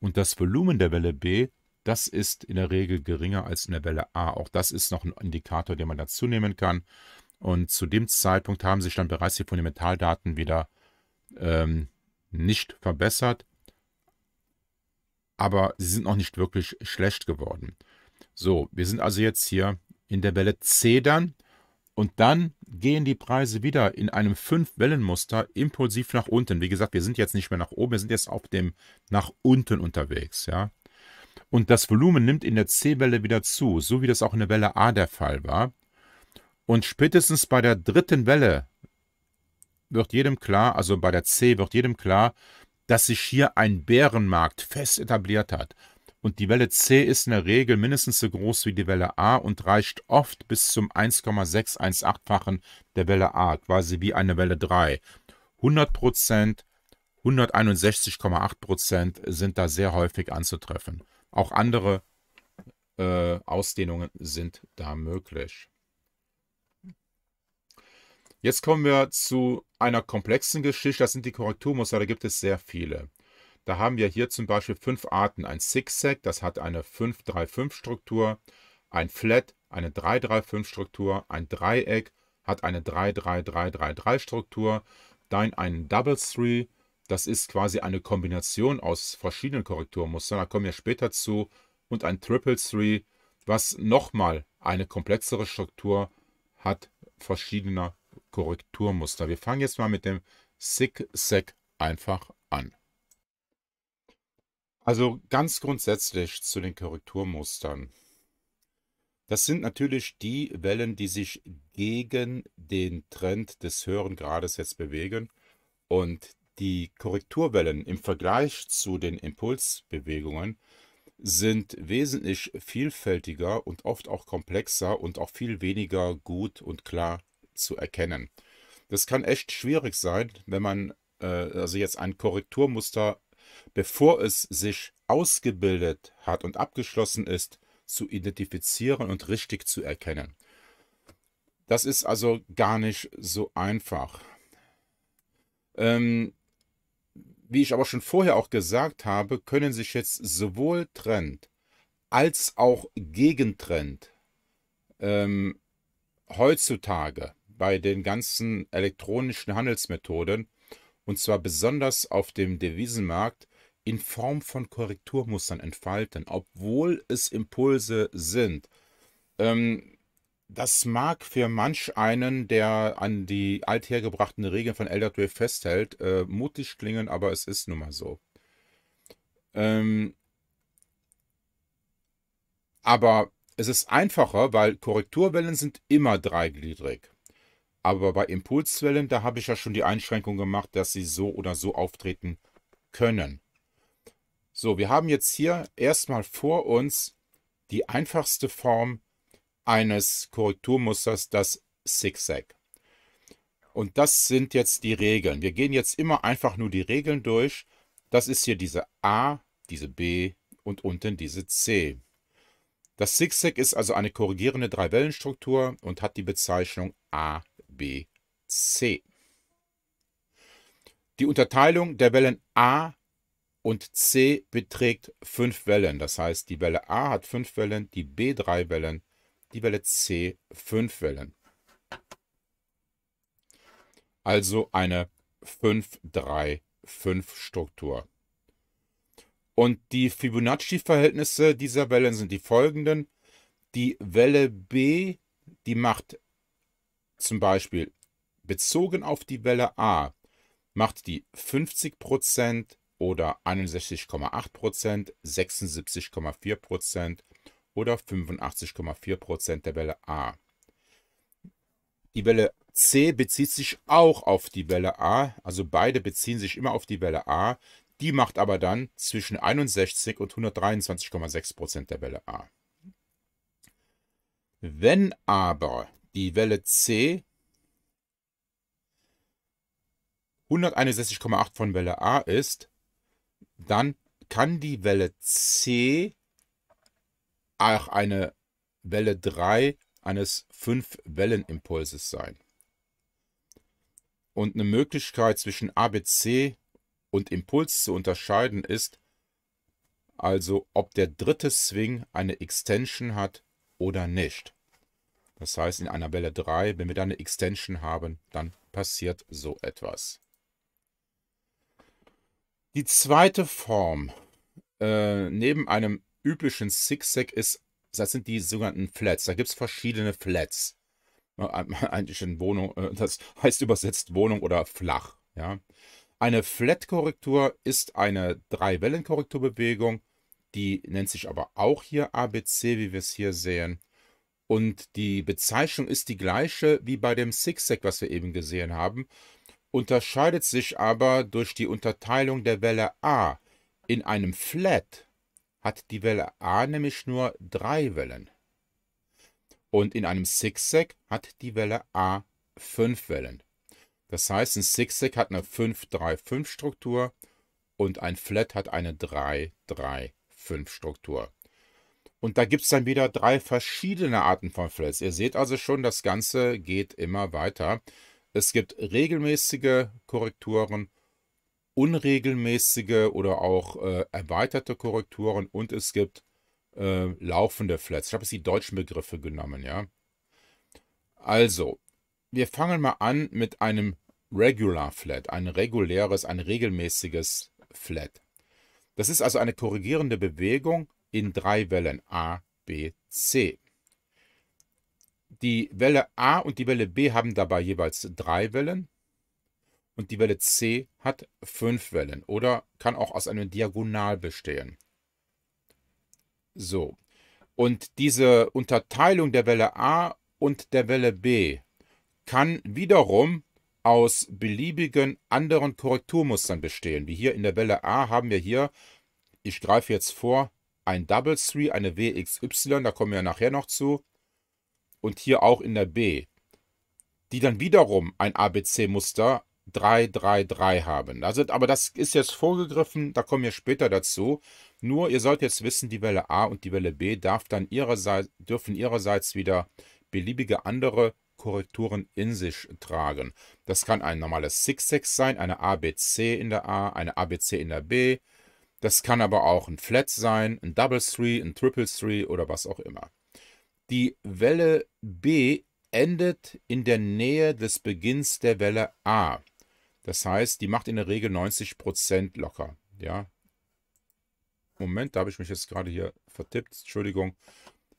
Und das Volumen der Welle B, das ist in der Regel geringer als in der Welle A. Auch das ist noch ein Indikator, den man dazu nehmen kann. Und zu dem Zeitpunkt haben sich dann bereits die Fundamentaldaten wieder ähm, nicht verbessert, aber sie sind noch nicht wirklich schlecht geworden. So, wir sind also jetzt hier in der Welle C dann. Und dann gehen die Preise wieder in einem Fünf-Wellen-Muster impulsiv nach unten. Wie gesagt, wir sind jetzt nicht mehr nach oben, wir sind jetzt auf dem nach unten unterwegs, ja. Und das Volumen nimmt in der C-Welle wieder zu, so wie das auch in der Welle A der Fall war. Und spätestens bei der dritten Welle wird jedem klar, also bei der C wird jedem klar, dass sich hier ein Bärenmarkt fest etabliert hat und die Welle C ist in der Regel mindestens so groß wie die Welle A und reicht oft bis zum 1,618-fachen der Welle A, quasi wie eine Welle 3. 100 161,8 sind da sehr häufig anzutreffen. Auch andere äh, Ausdehnungen sind da möglich. Jetzt kommen wir zu einer komplexen Geschichte, das sind die Korrekturmuster, da gibt es sehr viele. Da haben wir hier zum Beispiel fünf Arten. Ein Zigzag, das hat eine 5-3-5-Struktur. Ein Flat, eine 3-3-5-Struktur. Ein Dreieck hat eine 3-3-3-3-3-Struktur. Dann ein Double Three, das ist quasi eine Kombination aus verschiedenen Korrekturmustern. Da kommen wir später zu. Und ein Triple Three, was nochmal eine komplexere Struktur hat verschiedener Korrekturmuster. Wir fangen jetzt mal mit dem Zigzag einfach an. Also ganz grundsätzlich zu den Korrekturmustern. Das sind natürlich die Wellen, die sich gegen den Trend des höheren Grades jetzt bewegen. Und die Korrekturwellen im Vergleich zu den Impulsbewegungen sind wesentlich vielfältiger und oft auch komplexer und auch viel weniger gut und klar zu erkennen. Das kann echt schwierig sein, wenn man äh, also jetzt ein Korrekturmuster bevor es sich ausgebildet hat und abgeschlossen ist, zu identifizieren und richtig zu erkennen. Das ist also gar nicht so einfach. Ähm, wie ich aber schon vorher auch gesagt habe, können sich jetzt sowohl Trend als auch Gegentrend ähm, heutzutage bei den ganzen elektronischen Handelsmethoden und zwar besonders auf dem Devisenmarkt, in Form von Korrekturmustern entfalten, obwohl es Impulse sind. Ähm, das mag für manch einen, der an die althergebrachten Regeln von Elder Wave festhält, äh, mutig klingen, aber es ist nun mal so. Ähm, aber es ist einfacher, weil Korrekturwellen sind immer dreigliedrig. Aber bei Impulswellen, da habe ich ja schon die Einschränkung gemacht, dass sie so oder so auftreten können. So, wir haben jetzt hier erstmal vor uns die einfachste Form eines Korrekturmusters, das Zigzag. Und das sind jetzt die Regeln. Wir gehen jetzt immer einfach nur die Regeln durch. Das ist hier diese A, diese B und unten diese C. Das Zigzag ist also eine korrigierende drei und hat die Bezeichnung A B, C. Die Unterteilung der Wellen A und C beträgt fünf Wellen. Das heißt, die Welle A hat fünf Wellen, die B drei Wellen, die Welle C fünf Wellen. Also eine 5-3-5-Struktur. Und die Fibonacci-Verhältnisse dieser Wellen sind die folgenden. Die Welle B, die macht zum Beispiel bezogen auf die Welle A macht die 50% oder 61,8%, 76,4% oder 85,4% der Welle A. Die Welle C bezieht sich auch auf die Welle A, also beide beziehen sich immer auf die Welle A, die macht aber dann zwischen 61 und 123,6% der Welle A. Wenn aber die Welle C 161,8 von Welle A ist, dann kann die Welle C auch eine Welle 3 eines 5-Wellen-Impulses sein. Und eine Möglichkeit zwischen ABC und Impuls zu unterscheiden ist, also ob der dritte Swing eine Extension hat oder nicht. Das heißt, in einer Welle 3, wenn wir da eine Extension haben, dann passiert so etwas. Die zweite Form äh, neben einem üblichen Zigzag ist, das sind die sogenannten Flats. Da gibt es verschiedene Flats. Eigentlich in *laughs* Wohnung, äh, das heißt übersetzt Wohnung oder flach. Ja. Eine Flat-Korrektur ist eine Drei-Wellen-Korrekturbewegung. Die nennt sich aber auch hier ABC, wie wir es hier sehen. Und die Bezeichnung ist die gleiche wie bei dem Sixsack, was wir eben gesehen haben, unterscheidet sich aber durch die Unterteilung der Welle A. In einem Flat hat die Welle A nämlich nur drei Wellen. Und in einem Sixsack hat die Welle A fünf Wellen. Das heißt, ein Sixsack hat eine 5-3-5-Struktur und ein Flat hat eine 3-3-5-Struktur. Und da gibt es dann wieder drei verschiedene Arten von Flats. Ihr seht also schon, das Ganze geht immer weiter. Es gibt regelmäßige Korrekturen, unregelmäßige oder auch äh, erweiterte Korrekturen und es gibt äh, laufende Flats. Ich habe jetzt die deutschen Begriffe genommen, ja. Also, wir fangen mal an mit einem Regular Flat, ein reguläres, ein regelmäßiges Flat. Das ist also eine korrigierende Bewegung, in drei Wellen A, B, C. Die Welle A und die Welle B haben dabei jeweils drei Wellen und die Welle C hat fünf Wellen oder kann auch aus einem Diagonal bestehen. So, und diese Unterteilung der Welle A und der Welle B kann wiederum aus beliebigen anderen Korrekturmustern bestehen. Wie hier in der Welle A haben wir hier, ich greife jetzt vor, ein Double Three, eine WXY, da kommen wir nachher noch zu. Und hier auch in der B, die dann wiederum ein ABC-Muster 333 haben. Also, aber das ist jetzt vorgegriffen, da kommen wir später dazu. Nur ihr sollt jetzt wissen, die Welle A und die Welle B darf dann ihrerseits, dürfen ihrerseits wieder beliebige andere Korrekturen in sich tragen. Das kann ein normales Six-Sex sein, eine ABC in der A, eine ABC in der B, das kann aber auch ein Flat sein, ein Double Three, ein Triple Three oder was auch immer. Die Welle B endet in der Nähe des Beginns der Welle A. Das heißt, die macht in der Regel 90% locker. Ja. Moment, da habe ich mich jetzt gerade hier vertippt. Entschuldigung.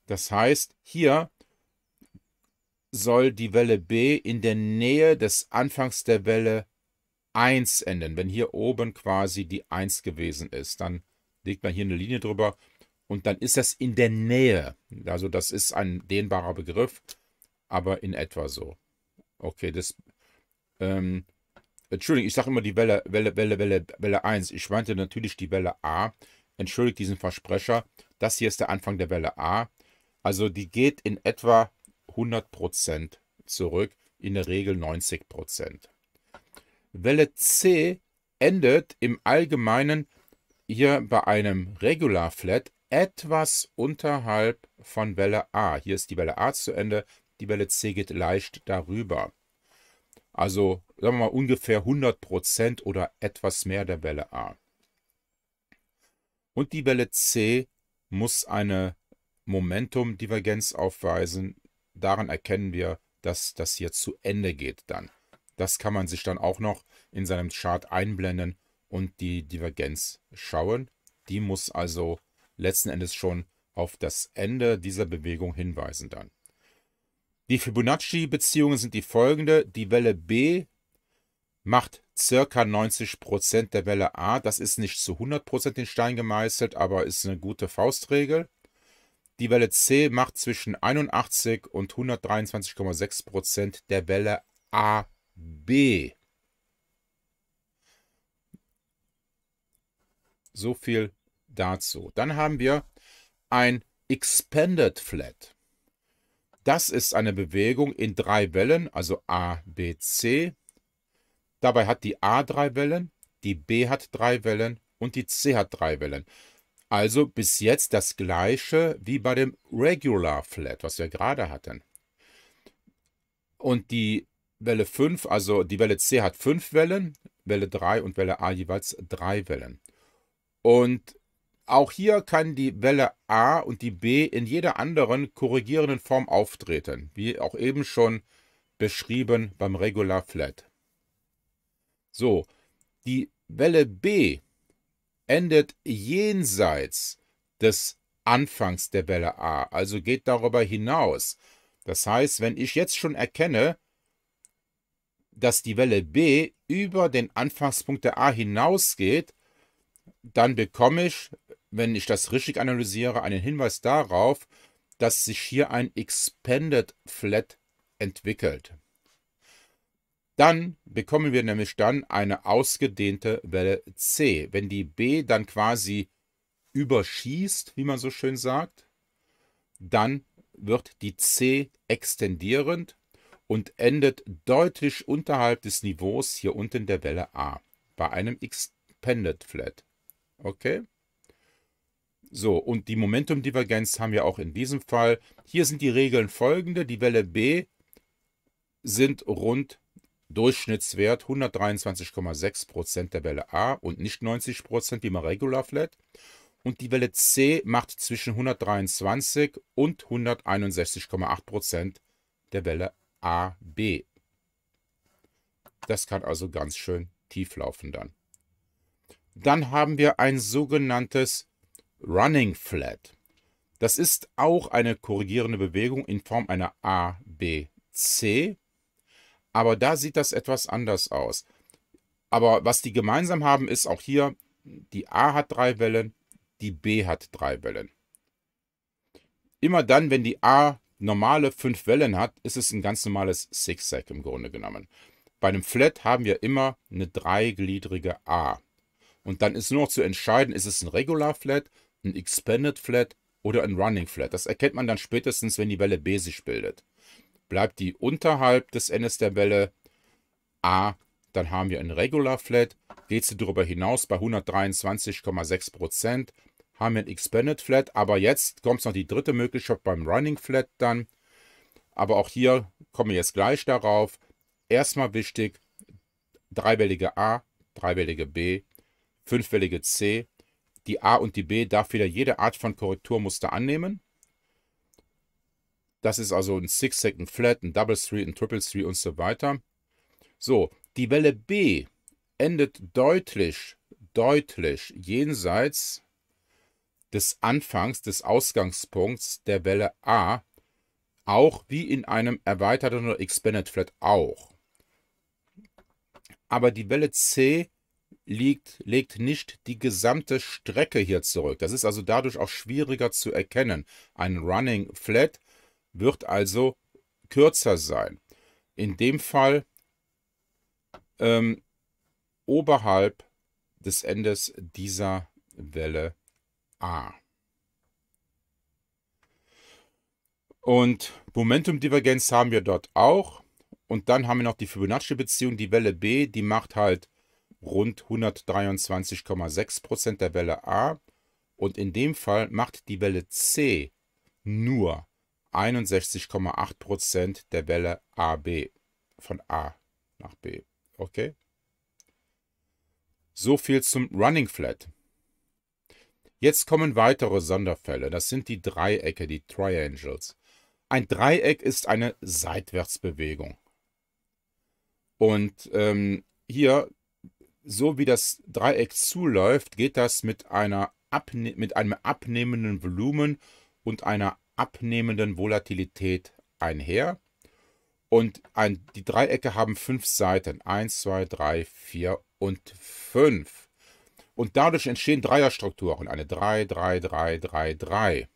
Das heißt, hier soll die Welle B in der Nähe des Anfangs der Welle 1 enden, wenn hier oben quasi die 1 gewesen ist, dann legt man hier eine Linie drüber und dann ist das in der Nähe. Also das ist ein dehnbarer Begriff, aber in etwa so. Okay, das... Ähm, Entschuldigung, ich sage immer die Welle, Welle, Welle, Welle, Welle 1. Ich meinte natürlich die Welle A. Entschuldigt diesen Versprecher. Das hier ist der Anfang der Welle A. Also die geht in etwa 100% zurück, in der Regel 90%. Welle C endet im Allgemeinen hier bei einem Regular Flat etwas unterhalb von Welle A. Hier ist die Welle A zu Ende, die Welle C geht leicht darüber. Also sagen wir mal ungefähr 100% oder etwas mehr der Welle A. Und die Welle C muss eine Momentumdivergenz aufweisen. Daran erkennen wir, dass das hier zu Ende geht dann. Das kann man sich dann auch noch in seinem Chart einblenden und die Divergenz schauen. Die muss also letzten Endes schon auf das Ende dieser Bewegung hinweisen dann. Die Fibonacci-Beziehungen sind die folgende. Die Welle B macht ca. 90% der Welle A. Das ist nicht zu 100% in Stein gemeißelt, aber ist eine gute Faustregel. Die Welle C macht zwischen 81 und 123,6% der Welle A B. So viel dazu. Dann haben wir ein Expanded Flat. Das ist eine Bewegung in drei Wellen, also A, B, C. Dabei hat die A drei Wellen, die B hat drei Wellen und die C hat drei Wellen. Also bis jetzt das gleiche wie bei dem Regular Flat, was wir gerade hatten. Und die Welle 5, also die Welle C hat 5 Wellen, Welle 3 und Welle A jeweils 3 Wellen. Und auch hier kann die Welle A und die B in jeder anderen korrigierenden Form auftreten, wie auch eben schon beschrieben beim Regular Flat. So, die Welle B endet jenseits des Anfangs der Welle A, also geht darüber hinaus. Das heißt, wenn ich jetzt schon erkenne, dass die Welle B über den Anfangspunkt der A hinausgeht, dann bekomme ich, wenn ich das richtig analysiere, einen Hinweis darauf, dass sich hier ein Expanded Flat entwickelt. Dann bekommen wir nämlich dann eine ausgedehnte Welle C. Wenn die B dann quasi überschießt, wie man so schön sagt, dann wird die C extendierend und endet deutlich unterhalb des Niveaus hier unten der Welle A bei einem Expanded Flat. Okay? So, und die Momentumdivergenz haben wir auch in diesem Fall. Hier sind die Regeln folgende. Die Welle B sind rund Durchschnittswert 123,6% der Welle A und nicht 90% wie im Regular Flat. Und die Welle C macht zwischen 123 und 161,8% der Welle AB. Das kann also ganz schön tief laufen dann. Dann haben wir ein sogenanntes Running Flat. Das ist auch eine korrigierende Bewegung in Form einer ABC, aber da sieht das etwas anders aus. Aber was die gemeinsam haben, ist auch hier, die A hat drei Wellen, die B hat drei Wellen. Immer dann, wenn die A normale fünf Wellen hat, ist es ein ganz normales Zigzag im Grunde genommen. Bei einem Flat haben wir immer eine dreigliedrige A. Und dann ist nur noch zu entscheiden, ist es ein Regular Flat, ein Expanded Flat oder ein Running Flat. Das erkennt man dann spätestens, wenn die Welle B sich bildet. Bleibt die unterhalb des Endes der Welle A, dann haben wir ein Regular Flat. Geht sie darüber hinaus bei 123,6%, Prozent, haben wir ein Expanded Flat, aber jetzt kommt noch die dritte Möglichkeit beim Running Flat dann. Aber auch hier kommen wir jetzt gleich darauf. Erstmal wichtig, dreiwellige A, dreiwellige B, fünfwellige C. Die A und die B darf wieder jede Art von Korrekturmuster annehmen. Das ist also ein Six Second Flat, ein Double Three, ein Triple Three und so weiter. So, die Welle B endet deutlich, deutlich jenseits des Anfangs des Ausgangspunkts der Welle A auch wie in einem erweiterten oder expanded flat auch. Aber die Welle C liegt, legt nicht die gesamte Strecke hier zurück. Das ist also dadurch auch schwieriger zu erkennen. Ein running flat wird also kürzer sein. In dem Fall ähm, oberhalb des Endes dieser Welle A. Und Momentumdivergenz haben wir dort auch. Und dann haben wir noch die Fibonacci-Beziehung. Die Welle B, die macht halt rund 123,6% der Welle A. Und in dem Fall macht die Welle C nur 61,8% der Welle AB. Von A nach B. Okay? So viel zum Running Flat. Jetzt kommen weitere Sonderfälle. Das sind die Dreiecke, die Triangles. Ein Dreieck ist eine Seitwärtsbewegung. Und ähm, hier, so wie das Dreieck zuläuft, geht das mit, einer Abne mit einem abnehmenden Volumen und einer abnehmenden Volatilität einher. Und ein, die Dreiecke haben fünf Seiten. Eins, zwei, drei, vier und fünf. Und dadurch entstehen Dreierstrukturen, eine 3, 3, 3, 3, 3.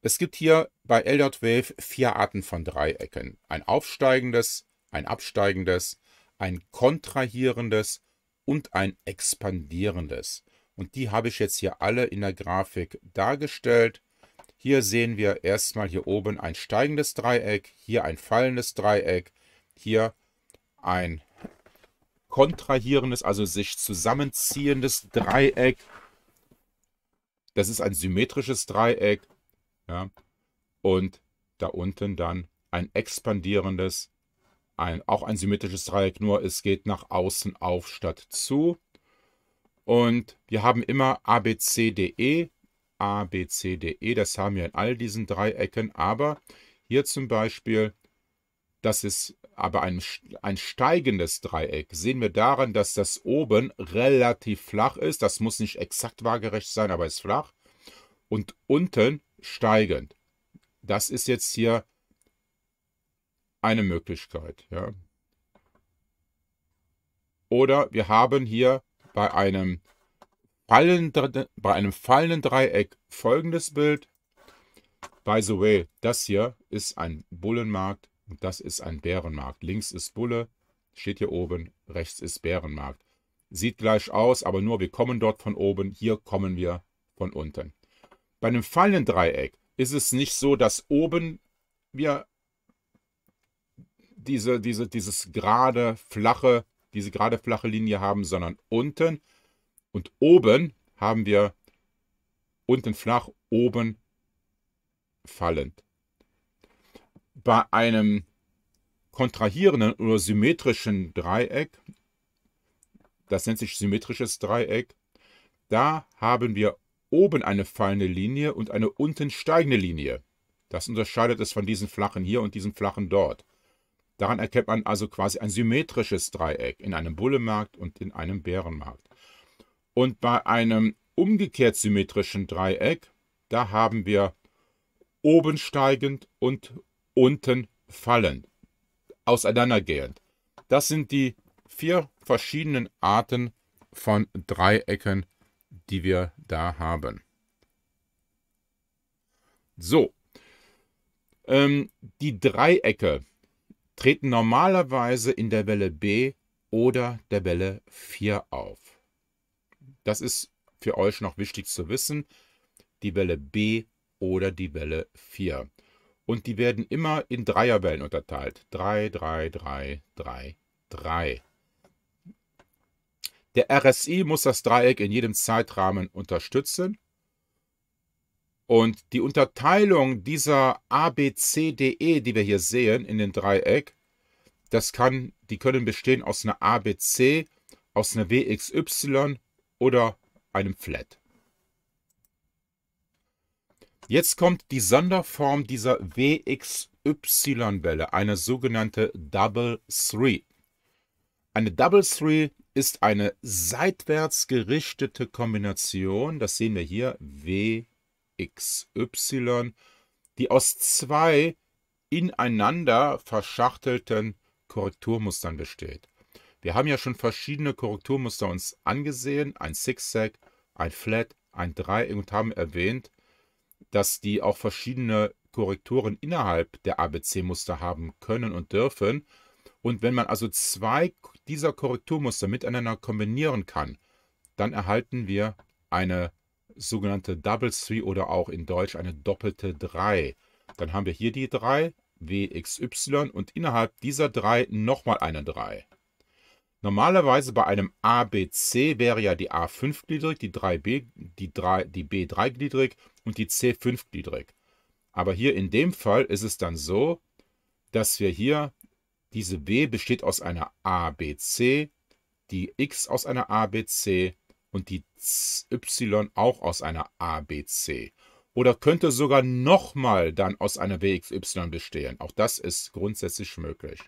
Es gibt hier bei LJ12 vier Arten von Dreiecken. Ein aufsteigendes, ein absteigendes, ein kontrahierendes und ein expandierendes. Und die habe ich jetzt hier alle in der Grafik dargestellt. Hier sehen wir erstmal hier oben ein steigendes Dreieck, hier ein fallendes Dreieck, hier ein kontrahierendes, also sich zusammenziehendes Dreieck. Das ist ein symmetrisches Dreieck. Ja. Und da unten dann ein expandierendes, ein, auch ein symmetrisches Dreieck, nur es geht nach außen auf statt zu. Und wir haben immer ABCDE, ABCDE, das haben wir in all diesen Dreiecken, aber hier zum Beispiel, das ist aber ein, ein steigendes Dreieck sehen wir daran, dass das oben relativ flach ist. Das muss nicht exakt waagerecht sein, aber ist flach. Und unten steigend. Das ist jetzt hier eine Möglichkeit. Ja. Oder wir haben hier bei einem, bei einem fallenden Dreieck folgendes Bild. By the way, das hier ist ein Bullenmarkt und das ist ein Bärenmarkt. Links ist Bulle, steht hier oben, rechts ist Bärenmarkt. Sieht gleich aus, aber nur wir kommen dort von oben, hier kommen wir von unten. Bei einem fallenden Dreieck ist es nicht so, dass oben wir diese, diese, dieses gerade, flache, diese gerade flache Linie haben, sondern unten und oben haben wir unten flach, oben fallend bei einem kontrahierenden oder symmetrischen Dreieck, das nennt sich symmetrisches Dreieck, da haben wir oben eine fallende Linie und eine unten steigende Linie. Das unterscheidet es von diesen flachen hier und diesen flachen dort. Daran erkennt man also quasi ein symmetrisches Dreieck in einem Bullemarkt und in einem Bärenmarkt. Und bei einem umgekehrt symmetrischen Dreieck, da haben wir oben steigend und unten fallen, auseinandergehend. Das sind die vier verschiedenen Arten von Dreiecken, die wir da haben. So, ähm, die Dreiecke treten normalerweise in der Welle B oder der Welle 4 auf. Das ist für euch noch wichtig zu wissen, die Welle B oder die Welle 4. Und die werden immer in Dreierwellen unterteilt. 3, 3, 3, 3, 3. Der RSI muss das Dreieck in jedem Zeitrahmen unterstützen. Und die Unterteilung dieser ABCDE, die wir hier sehen in den Dreieck, das kann, die können bestehen aus einer ABC, aus einer WXY oder einem Flat. Jetzt kommt die Sonderform dieser WXY-Welle, eine sogenannte Double Three. Eine Double Three ist eine seitwärts gerichtete Kombination, das sehen wir hier, WXY, die aus zwei ineinander verschachtelten Korrekturmustern besteht. Wir haben ja schon verschiedene Korrekturmuster uns angesehen, ein Sixsack, ein Flat, ein Dreieck und haben erwähnt, dass die auch verschiedene Korrekturen innerhalb der ABC-Muster haben können und dürfen. Und wenn man also zwei dieser Korrekturmuster miteinander kombinieren kann, dann erhalten wir eine sogenannte Double Three oder auch in Deutsch eine doppelte 3. Dann haben wir hier die 3, W, X, Y und innerhalb dieser 3 nochmal eine 3. Normalerweise bei einem ABC wäre ja die A5-gliedrig, die, die, die B3-gliedrig und die C5-gliedrig. Aber hier in dem Fall ist es dann so, dass wir hier diese B besteht aus einer ABC, die X aus einer ABC und die Y auch aus einer ABC. Oder könnte sogar nochmal dann aus einer WXY bestehen. Auch das ist grundsätzlich möglich.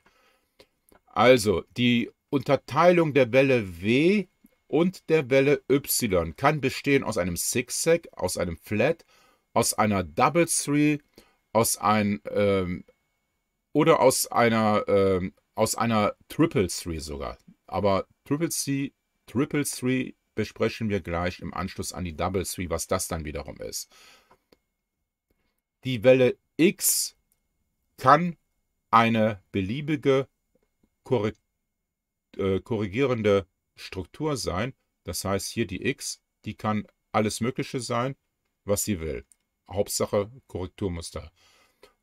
Also, die Unterteilung der Welle W und der Welle Y kann bestehen aus einem Sixsack, aus einem Flat, aus einer Double Three, aus einem ähm, oder aus einer ähm, aus einer Triple Three sogar. Aber Triple C, Triple Three besprechen wir gleich im Anschluss an die Double Three, was das dann wiederum ist. Die Welle X kann eine beliebige korrekt, äh, korrigierende Struktur sein. Das heißt, hier die x, die kann alles Mögliche sein, was sie will. Hauptsache Korrekturmuster.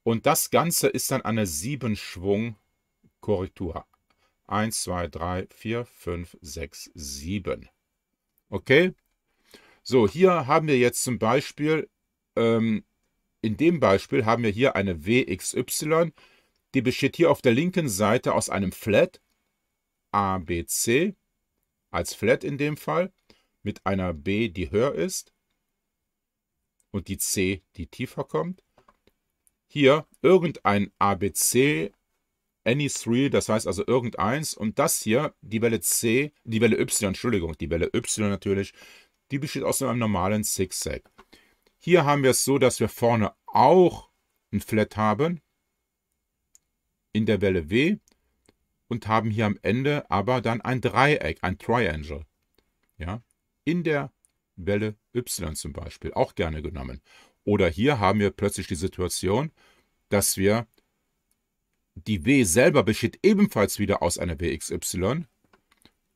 Und das Ganze ist dann eine 7-Schwung-Korrektur. 1, 2, 3, 4, 5, 6, 7. Okay? So, hier haben wir jetzt zum Beispiel, ähm, in dem Beispiel haben wir hier eine WXY. Die besteht hier auf der linken Seite aus einem Flat ABC als Flat in dem Fall, mit einer B, die höher ist und die C, die tiefer kommt. Hier irgendein ABC, any three, das heißt also irgendeins. Und das hier, die Welle C, die Welle Y, Entschuldigung, die Welle Y natürlich, die besteht aus einem normalen Zigzag. Hier haben wir es so, dass wir vorne auch ein Flat haben in der Welle W und haben hier am Ende aber dann ein Dreieck, ein Triangle. Ja, in der Welle y zum Beispiel, auch gerne genommen. Oder hier haben wir plötzlich die Situation, dass wir die W selber besteht ebenfalls wieder aus einer WXY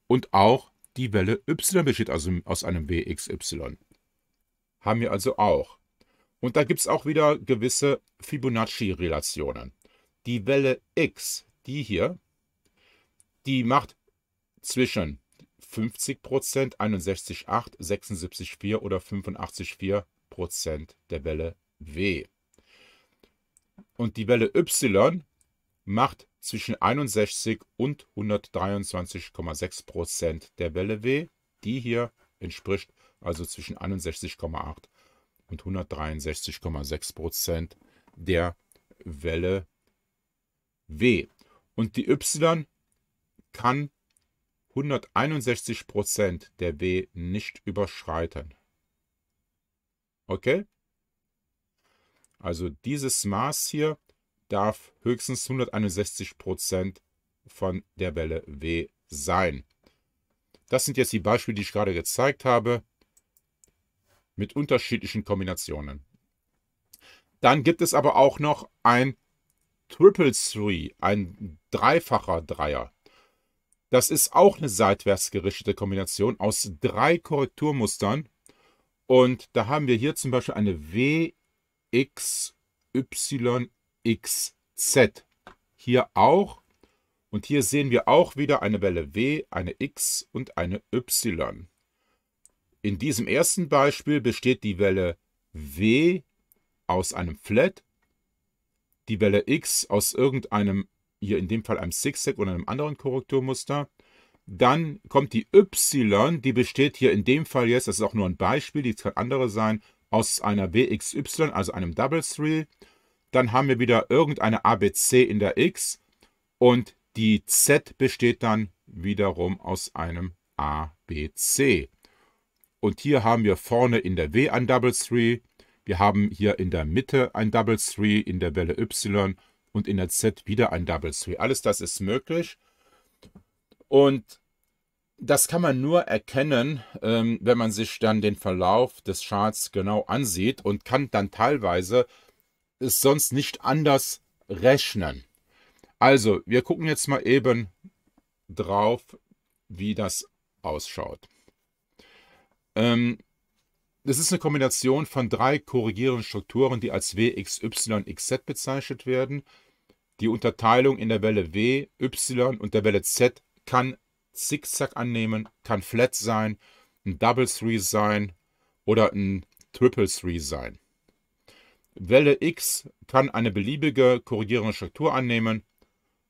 und auch die Welle y besteht also aus einem WXY. Haben wir also auch. Und da gibt es auch wieder gewisse Fibonacci-Relationen. Die Welle x, die hier, die macht zwischen 50 Prozent, 61,8, 76,4 oder 85,4 Prozent der Welle W. Und die Welle Y macht zwischen 61 und 123,6 Prozent der Welle W. Die hier entspricht also zwischen 61,8 und 163,6 Prozent der Welle W. Und die Y kann 161 der W nicht überschreiten. Okay? Also dieses Maß hier darf höchstens 161 von der Welle W sein. Das sind jetzt die Beispiele, die ich gerade gezeigt habe, mit unterschiedlichen Kombinationen. Dann gibt es aber auch noch ein Triple Three, ein dreifacher Dreier. Das ist auch eine seitwärts gerichtete Kombination aus drei Korrekturmustern. Und da haben wir hier zum Beispiel eine WXYXZ. Hier auch. Und hier sehen wir auch wieder eine Welle W, eine X und eine Y. In diesem ersten Beispiel besteht die Welle W aus einem Flat, die Welle X aus irgendeinem hier in dem Fall einem Sixpack oder einem anderen Korrekturmuster. Dann kommt die Y, die besteht hier in dem Fall jetzt, das ist auch nur ein Beispiel, die kann andere sein, aus einer WXY, also einem Double Three. Dann haben wir wieder irgendeine ABC in der X und die Z besteht dann wiederum aus einem ABC. Und hier haben wir vorne in der W ein Double Three, wir haben hier in der Mitte ein Double Three in der Welle Y und in der Z wieder ein Double Three. Alles das ist möglich. Und das kann man nur erkennen, ähm, wenn man sich dann den Verlauf des Charts genau ansieht und kann dann teilweise es sonst nicht anders rechnen. Also, wir gucken jetzt mal eben drauf, wie das ausschaut. Ähm, das ist eine Kombination von drei korrigierenden Strukturen, die als WXYXZ bezeichnet werden. Die Unterteilung in der Welle W, Y und der Welle Z kann Zickzack annehmen, kann Flat sein, ein Double Three sein oder ein Triple Three sein. Welle X kann eine beliebige korrigierende Struktur annehmen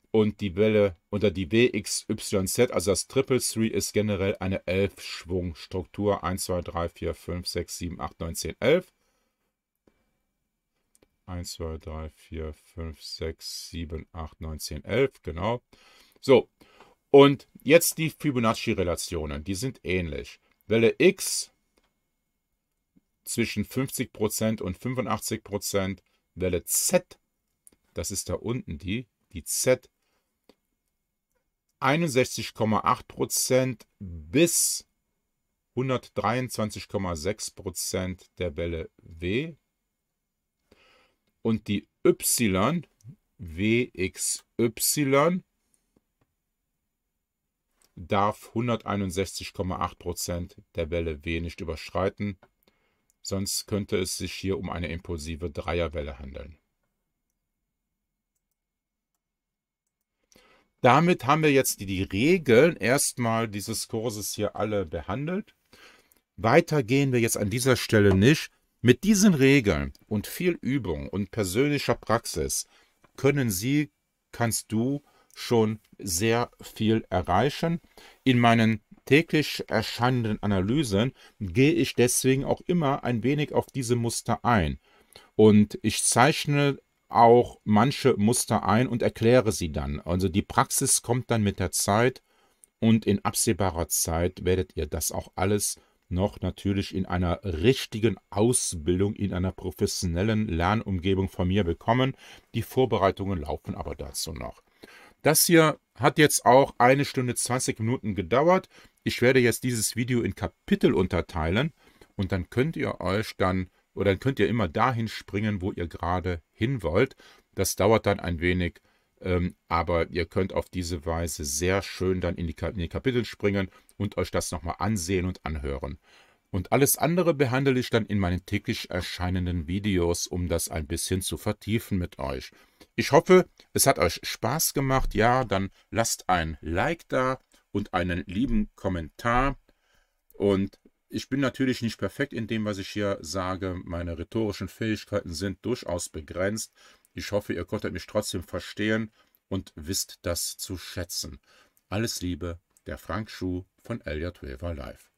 und die Welle unter die WXYZ, also das Triple Three, ist generell eine 11 struktur 1, 2, 3, 4, 5, 6, 7, 8, 9, 10, 11. 1, 2, 3, 4, 5, 6, 7, 8, 9, 10, 11, genau. So, und jetzt die Fibonacci-Relationen, die sind ähnlich. Welle x zwischen 50% und 85%, Welle z, das ist da unten die, die z, 61,8% bis 123,6% der Welle W und die y, wxy, darf 161,8% der Welle W nicht überschreiten, sonst könnte es sich hier um eine impulsive Dreierwelle handeln. Damit haben wir jetzt die, die Regeln erstmal dieses Kurses hier alle behandelt. Weiter gehen wir jetzt an dieser Stelle nicht, mit diesen Regeln und viel Übung und persönlicher Praxis können Sie, kannst du schon sehr viel erreichen. In meinen täglich erscheinenden Analysen gehe ich deswegen auch immer ein wenig auf diese Muster ein. Und ich zeichne auch manche Muster ein und erkläre sie dann. Also die Praxis kommt dann mit der Zeit und in absehbarer Zeit werdet ihr das auch alles noch natürlich in einer richtigen Ausbildung, in einer professionellen Lernumgebung von mir bekommen. Die Vorbereitungen laufen aber dazu noch. Das hier hat jetzt auch eine Stunde 20 Minuten gedauert. Ich werde jetzt dieses Video in Kapitel unterteilen und dann könnt ihr euch dann oder dann könnt ihr immer dahin springen, wo ihr gerade hin wollt. Das dauert dann ein wenig, ähm, aber ihr könnt auf diese Weise sehr schön dann in die, in die Kapitel springen und euch das nochmal ansehen und anhören. Und alles andere behandle ich dann in meinen täglich erscheinenden Videos, um das ein bisschen zu vertiefen mit euch. Ich hoffe, es hat euch Spaß gemacht. Ja, dann lasst ein Like da und einen lieben Kommentar. Und ich bin natürlich nicht perfekt in dem, was ich hier sage. Meine rhetorischen Fähigkeiten sind durchaus begrenzt. Ich hoffe, ihr konntet mich trotzdem verstehen und wisst das zu schätzen. Alles Liebe, der Frank Schuh von Elia Tueva Live.